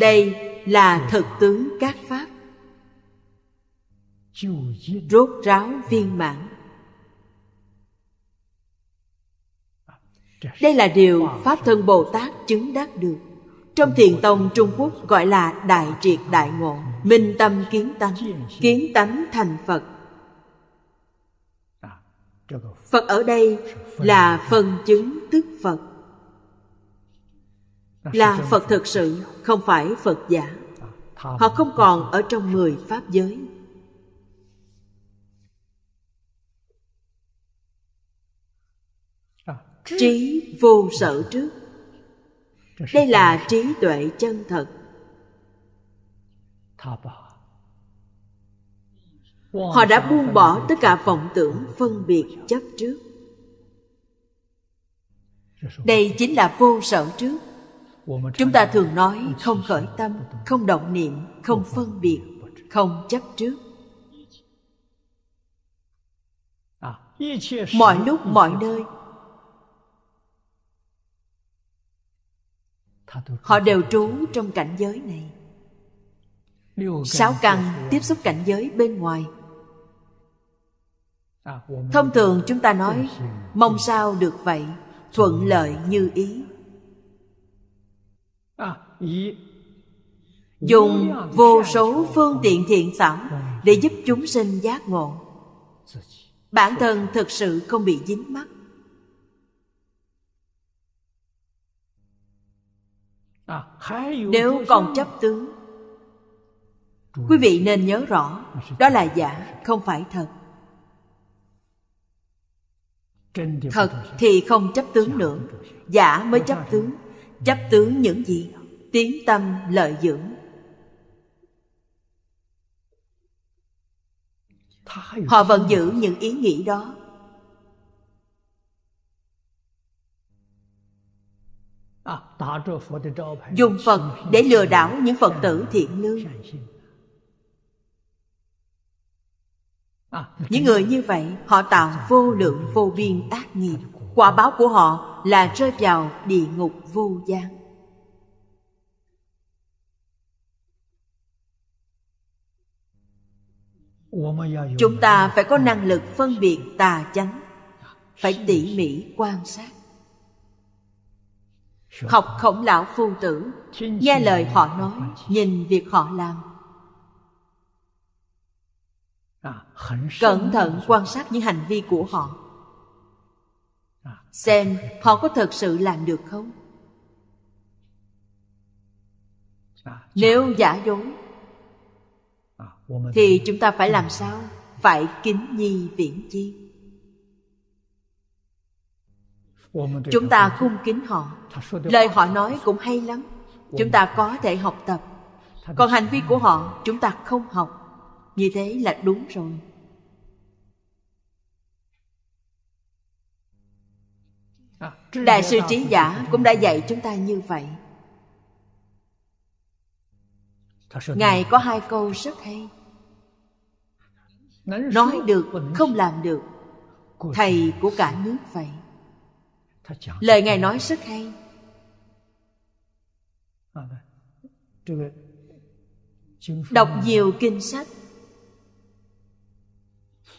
đây là thực tướng các pháp rốt ráo viên mãn đây là điều pháp thân bồ tát chứng đắc được trong thiền tông trung quốc gọi là đại triệt đại ngộ minh tâm kiến tánh kiến tánh thành phật à, phật ở đây là phần chứng tức phật là phật thực sự không phải phật giả họ không còn ở trong mười pháp giới trí vô sở trước đây là trí tuệ chân thật họ đã buông bỏ tất cả vọng tưởng phân biệt chấp trước đây chính là vô sở trước chúng ta thường nói không khởi tâm không động niệm không phân biệt không chấp trước mọi lúc mọi nơi họ đều trú trong cảnh giới này sáu căn tiếp xúc cảnh giới bên ngoài thông thường chúng ta nói mong sao được vậy thuận lợi như ý dùng vô số phương tiện thiện xảo để giúp chúng sinh giác ngộ bản thân thực sự không bị dính mắc nếu còn chấp tướng quý vị nên nhớ rõ đó là giả không phải thật thật thì không chấp tướng nữa giả mới chấp tướng chấp tướng những gì tiếng tâm lợi dưỡng họ vẫn giữ những ý nghĩ đó dùng phật để lừa đảo những phật tử thiện lương những người như vậy họ tạo vô lượng vô biên ác nghiệp quả báo của họ là rơi vào địa ngục vô gian chúng ta phải có năng lực phân biệt tà chánh phải tỉ mỉ quan sát học khổng lão phu tử nghe lời họ nói nhìn việc họ làm cẩn thận quan sát những hành vi của họ xem họ có thật sự làm được không nếu giả dối thì chúng ta phải làm sao phải kính nhi viễn chi chúng ta cung kính họ lời họ nói cũng hay lắm chúng ta có thể học tập còn hành vi của họ chúng ta không học như thế là đúng rồi đại sư trí giả cũng đã dạy chúng ta như vậy ngài có hai câu rất hay nói được không làm được thầy của cả nước vậy lời ngài nói rất hay à, đọc nhiều kinh sách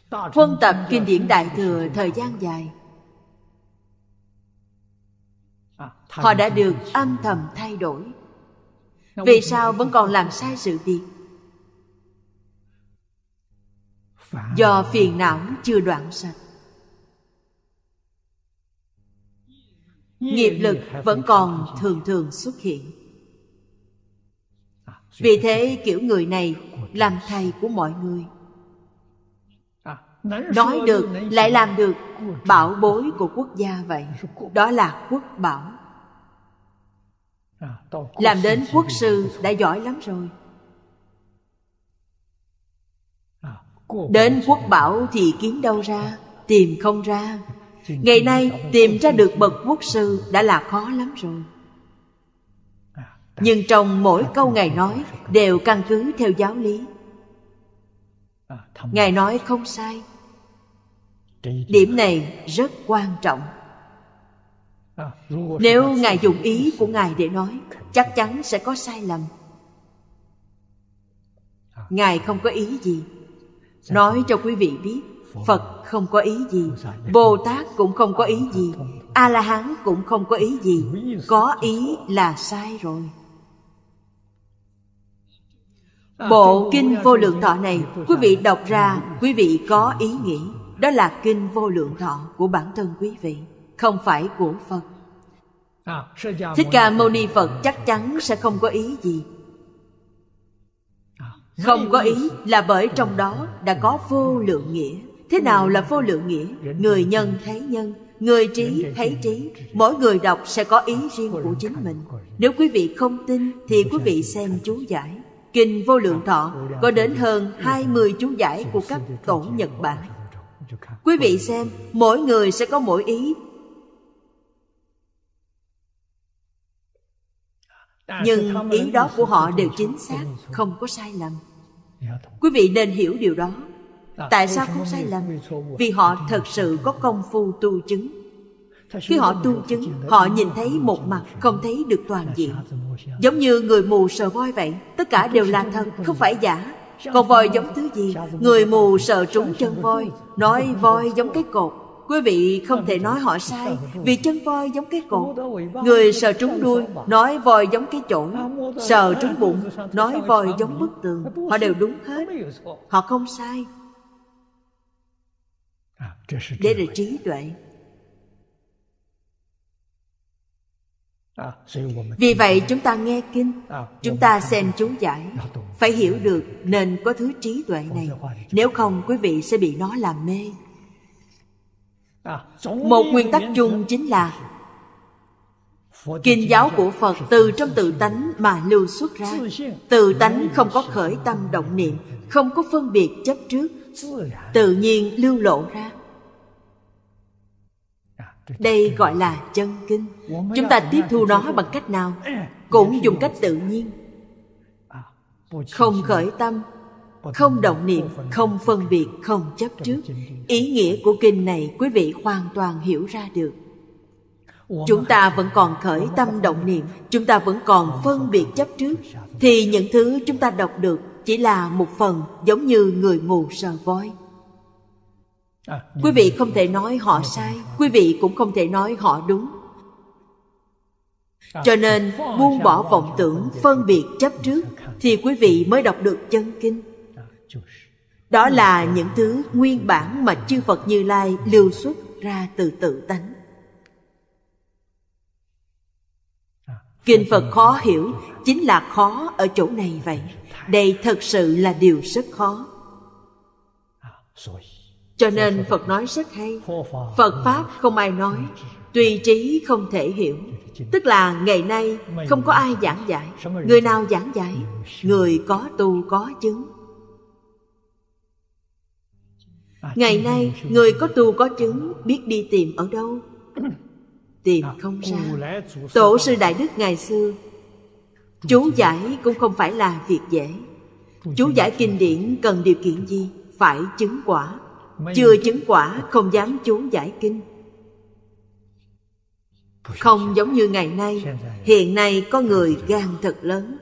huân tập kinh điển đại thừa thời gian dài à, họ đã được âm thầm thay đổi vì sao vẫn còn làm sai sự việc do phiền não chưa đoạn sạch nghiệp lực vẫn còn thường thường xuất hiện vì thế kiểu người này làm thầy của mọi người nói được lại làm được bảo bối của quốc gia vậy đó là quốc bảo làm đến quốc sư đã giỏi lắm rồi Đến quốc bảo thì kiếm đâu ra Tìm không ra Ngày nay tìm ra được bậc quốc sư đã là khó lắm rồi à, Nhưng trong mỗi câu Ngài nói đều căn cứ theo giáo lý à, Ngài nói không sai Điểm này rất quan trọng à, Nếu Ngài dùng ý của Ngài để nói Chắc chắn sẽ có sai lầm Ngài không có ý gì Dạ. nói cho quý vị biết phật không có ý gì bồ tát cũng không có ý gì a la hán cũng không có ý gì có ý là sai rồi à, bộ kinh vô lượng thọ này quý vị đọc ra quý vị có ý nghĩ đó là kinh vô lượng thọ của bản thân quý vị không phải của phật à, thích ca mâu ni phật chắc chắn sẽ không có ý gì không có ý là bởi trong đó đã có vô lượng nghĩa thế nào là vô lượng nghĩa người nhân thấy nhân người trí thấy trí mỗi người đọc sẽ có ý riêng của chính mình nếu quý vị không tin thì quý vị xem chú giải kinh vô lượng thọ có đến hơn 20 chú giải của các tổ nhật bản quý vị xem mỗi người sẽ có mỗi ý nhưng ý đó của họ đều chính xác không có sai lầm dạ, quý vị nên hiểu điều đó tại sao không sai lầm vì họ thật sự có công phu tu chứng khi họ tu chứng họ nhìn thấy một mặt không thấy được toàn diện giống như người mù sờ voi vậy tất cả đều là thật không phải giả còn voi giống thứ gì người mù sờ trúng chân voi nói voi giống cái cột Quý vị không thể nói họ sai Vì chân voi giống cái cột Người sờ trúng đuôi Nói voi giống cái chỗ Sờ trúng bụng Nói voi giống bức tường Họ đều đúng hết Họ không sai Đây là trí tuệ Vì vậy chúng ta nghe kinh Chúng ta xem chú giải Phải hiểu được nên có thứ trí tuệ này Nếu không quý vị sẽ bị nó làm mê À, một nguyên tắc chung chính là kinh giáo của phật từ trong tự tánh mà lưu xuất ra tự tánh không có khởi tâm động niệm không có phân biệt chấp trước tự nhiên lưu lộ ra đây gọi là chân kinh chúng ta tiếp thu nó bằng cách nào cũng dùng cách tự nhiên không khởi tâm không động niệm không phân biệt không chấp trước ý nghĩa của kinh này quý vị hoàn toàn hiểu ra được chúng ta vẫn còn khởi tâm động niệm chúng ta vẫn còn phân biệt chấp trước thì những thứ chúng ta đọc được chỉ là một phần giống như người mù sờ voi quý vị không thể nói họ sai quý vị cũng không thể nói họ đúng cho nên buông bỏ vọng tưởng phân biệt chấp trước thì quý vị mới đọc được chân kinh đó là những thứ nguyên bản mà chư phật như lai lưu xuất ra từ tự tánh kinh phật khó hiểu chính là khó ở chỗ này vậy đây thật sự là điều rất khó cho nên phật nói rất hay phật pháp không ai nói tùy trí không thể hiểu tức là ngày nay không có ai giảng giải người nào giảng giải người có tu có chứng ngày nay người có tu có chứng biết đi tìm ở đâu tìm không ra tổ sư đại đức ngày xưa chú giải cũng không phải là việc dễ chú giải kinh điển cần điều kiện gì phải chứng quả chưa chứng quả không dám chú giải kinh không giống như ngày nay hiện nay có người gan thật lớn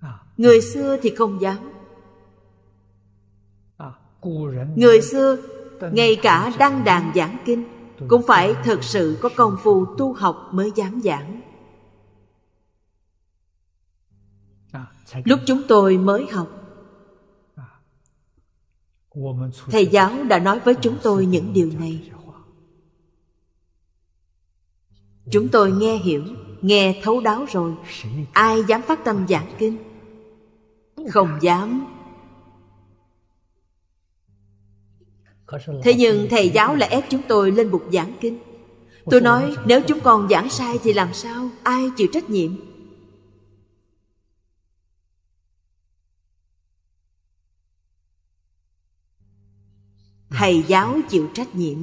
à. người xưa thì không dám người xưa ngay cả đăng đàn giảng kinh cũng phải thật sự có công phu tu học mới dám giảng lúc chúng tôi mới học thầy giáo đã nói với chúng tôi những điều này chúng tôi nghe hiểu nghe thấu đáo rồi ai dám phát tâm giảng kinh không dám thế nhưng thầy giáo lại ép chúng tôi lên bục giảng kinh tôi nói nếu chúng con giảng sai thì làm sao ai chịu trách nhiệm thầy giáo chịu trách nhiệm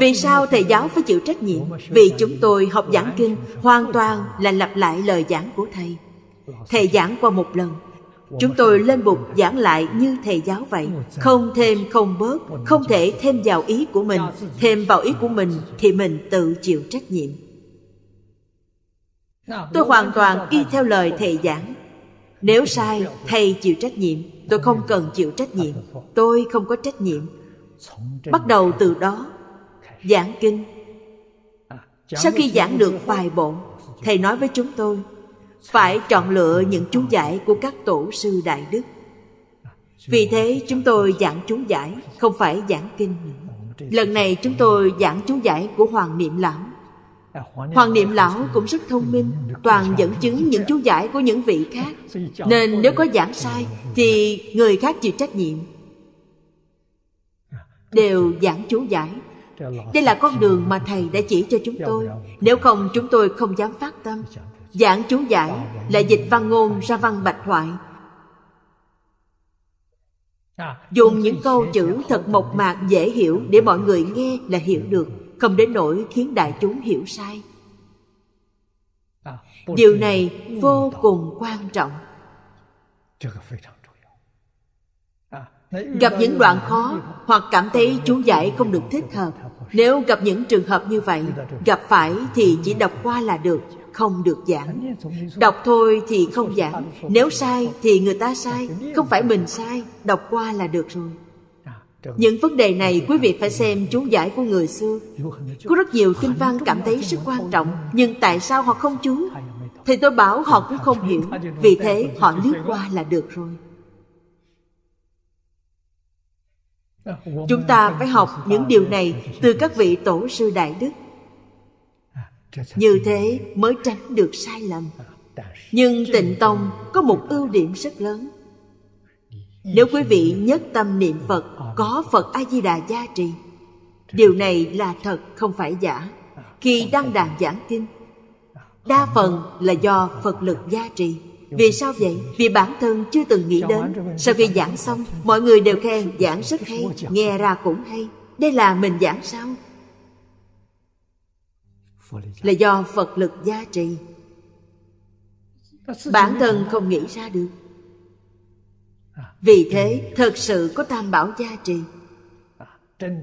vì sao thầy giáo phải chịu trách nhiệm vì chúng tôi học giảng kinh hoàn toàn là lặp lại lời giảng của thầy thầy giảng qua một lần chúng tôi lên bục giảng lại như thầy giáo vậy không thêm không bớt không thể thêm vào ý của mình thêm vào ý của mình thì mình tự chịu trách nhiệm tôi hoàn toàn y theo lời thầy giảng nếu sai thầy chịu trách nhiệm tôi không cần chịu trách nhiệm tôi không có trách nhiệm bắt đầu từ đó giảng kinh sau khi giảng được vài bộ thầy nói với chúng tôi phải chọn lựa những chú giải của các tổ sư đại đức vì thế chúng tôi giảng chú giải không phải giảng kinh lần này chúng tôi giảng chú giải của hoàng niệm lão hoàng niệm lão cũng rất thông minh toàn dẫn chứng những chú giải của những vị khác nên nếu có giảng sai thì người khác chịu trách nhiệm đều giảng chú giải đây là con đường mà thầy đã chỉ cho chúng tôi nếu không chúng tôi không dám phát tâm Giảng chú giải là dịch văn ngôn ra văn bạch thoại Dùng những câu chữ thật mộc mạc dễ hiểu Để mọi người nghe là hiểu được Không đến nỗi khiến đại chúng hiểu sai Điều này vô cùng quan trọng Gặp những đoạn khó Hoặc cảm thấy chú giải không được thích hợp Nếu gặp những trường hợp như vậy Gặp phải thì chỉ đọc qua là được không được giảng đọc thôi thì không giảng nếu sai thì người ta sai không phải mình sai đọc qua là được rồi à, những vấn đề này quý vị phải xem chú giải của người xưa có rất nhiều kinh văn cảm thấy rất quan trọng nhưng tại sao họ không chú thì tôi bảo họ cũng không hiểu vì thế họ lướt qua là được rồi à, chúng ta phải học những điều này từ các vị tổ sư đại đức như thế mới tránh được sai lầm nhưng tịnh tông có một ưu điểm rất lớn nếu quý vị nhất tâm niệm phật có phật a di đà gia trì điều này là thật không phải giả khi đăng đàn giảng kinh đa phần là do phật lực gia trì vì sao vậy vì bản thân chưa từng nghĩ đến sau khi giảng xong mọi người đều khen giảng rất hay nghe ra cũng hay đây là mình giảng sao là do phật lực gia trì bản thân không nghĩ ra được vì thế thật sự có tam bảo gia trì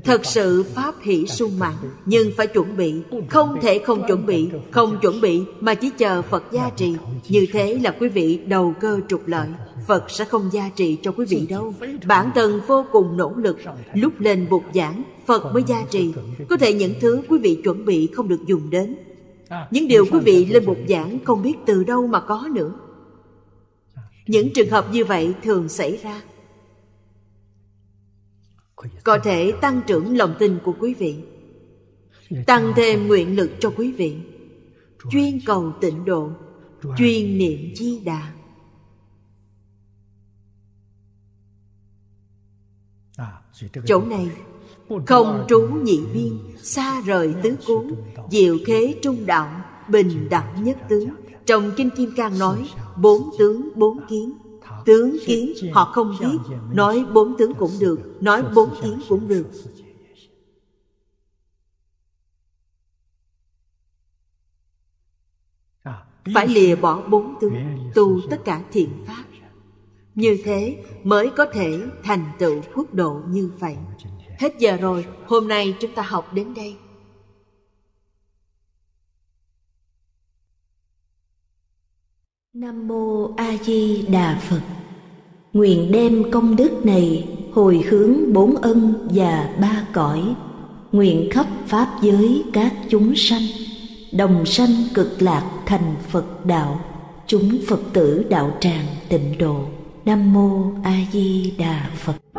thật sự pháp hỷ sung mãn nhưng phải chuẩn bị không thể không chuẩn bị không chuẩn bị mà chỉ chờ phật gia trì như thế là quý vị đầu cơ trục lợi Phật sẽ không gia trị cho quý vị đâu Bản thân vô cùng nỗ lực Lúc lên bục giảng Phật mới gia trì Có thể những thứ quý vị chuẩn bị không được dùng đến à, Những điều quý vị lên bục giảng không biết từ đâu mà có nữa Những trường hợp như vậy thường xảy ra Có thể tăng trưởng lòng tin của quý vị Tăng thêm nguyện lực cho quý vị Chuyên cầu tịnh độ Chuyên niệm di đà chỗ này không trú nhị biên xa rời tứ cuốn diệu khế trung đạo bình đẳng nhất tướng trong kinh kim cang nói bốn tướng bốn kiến tướng kiến họ không biết nói bốn tướng cũng được nói bốn kiến cũng được phải lìa bỏ bốn tướng tu tất cả thiện pháp như thế mới có thể thành tựu quốc độ như vậy. Hết giờ rồi, hôm nay chúng ta học đến đây. Nam mô A Di Đà Phật. Nguyện đem công đức này hồi hướng bốn ân và ba cõi, nguyện khắp pháp giới các chúng sanh, đồng sanh cực lạc thành Phật đạo, chúng Phật tử đạo tràng tịnh độ. Nam Mô A Di Đà Phật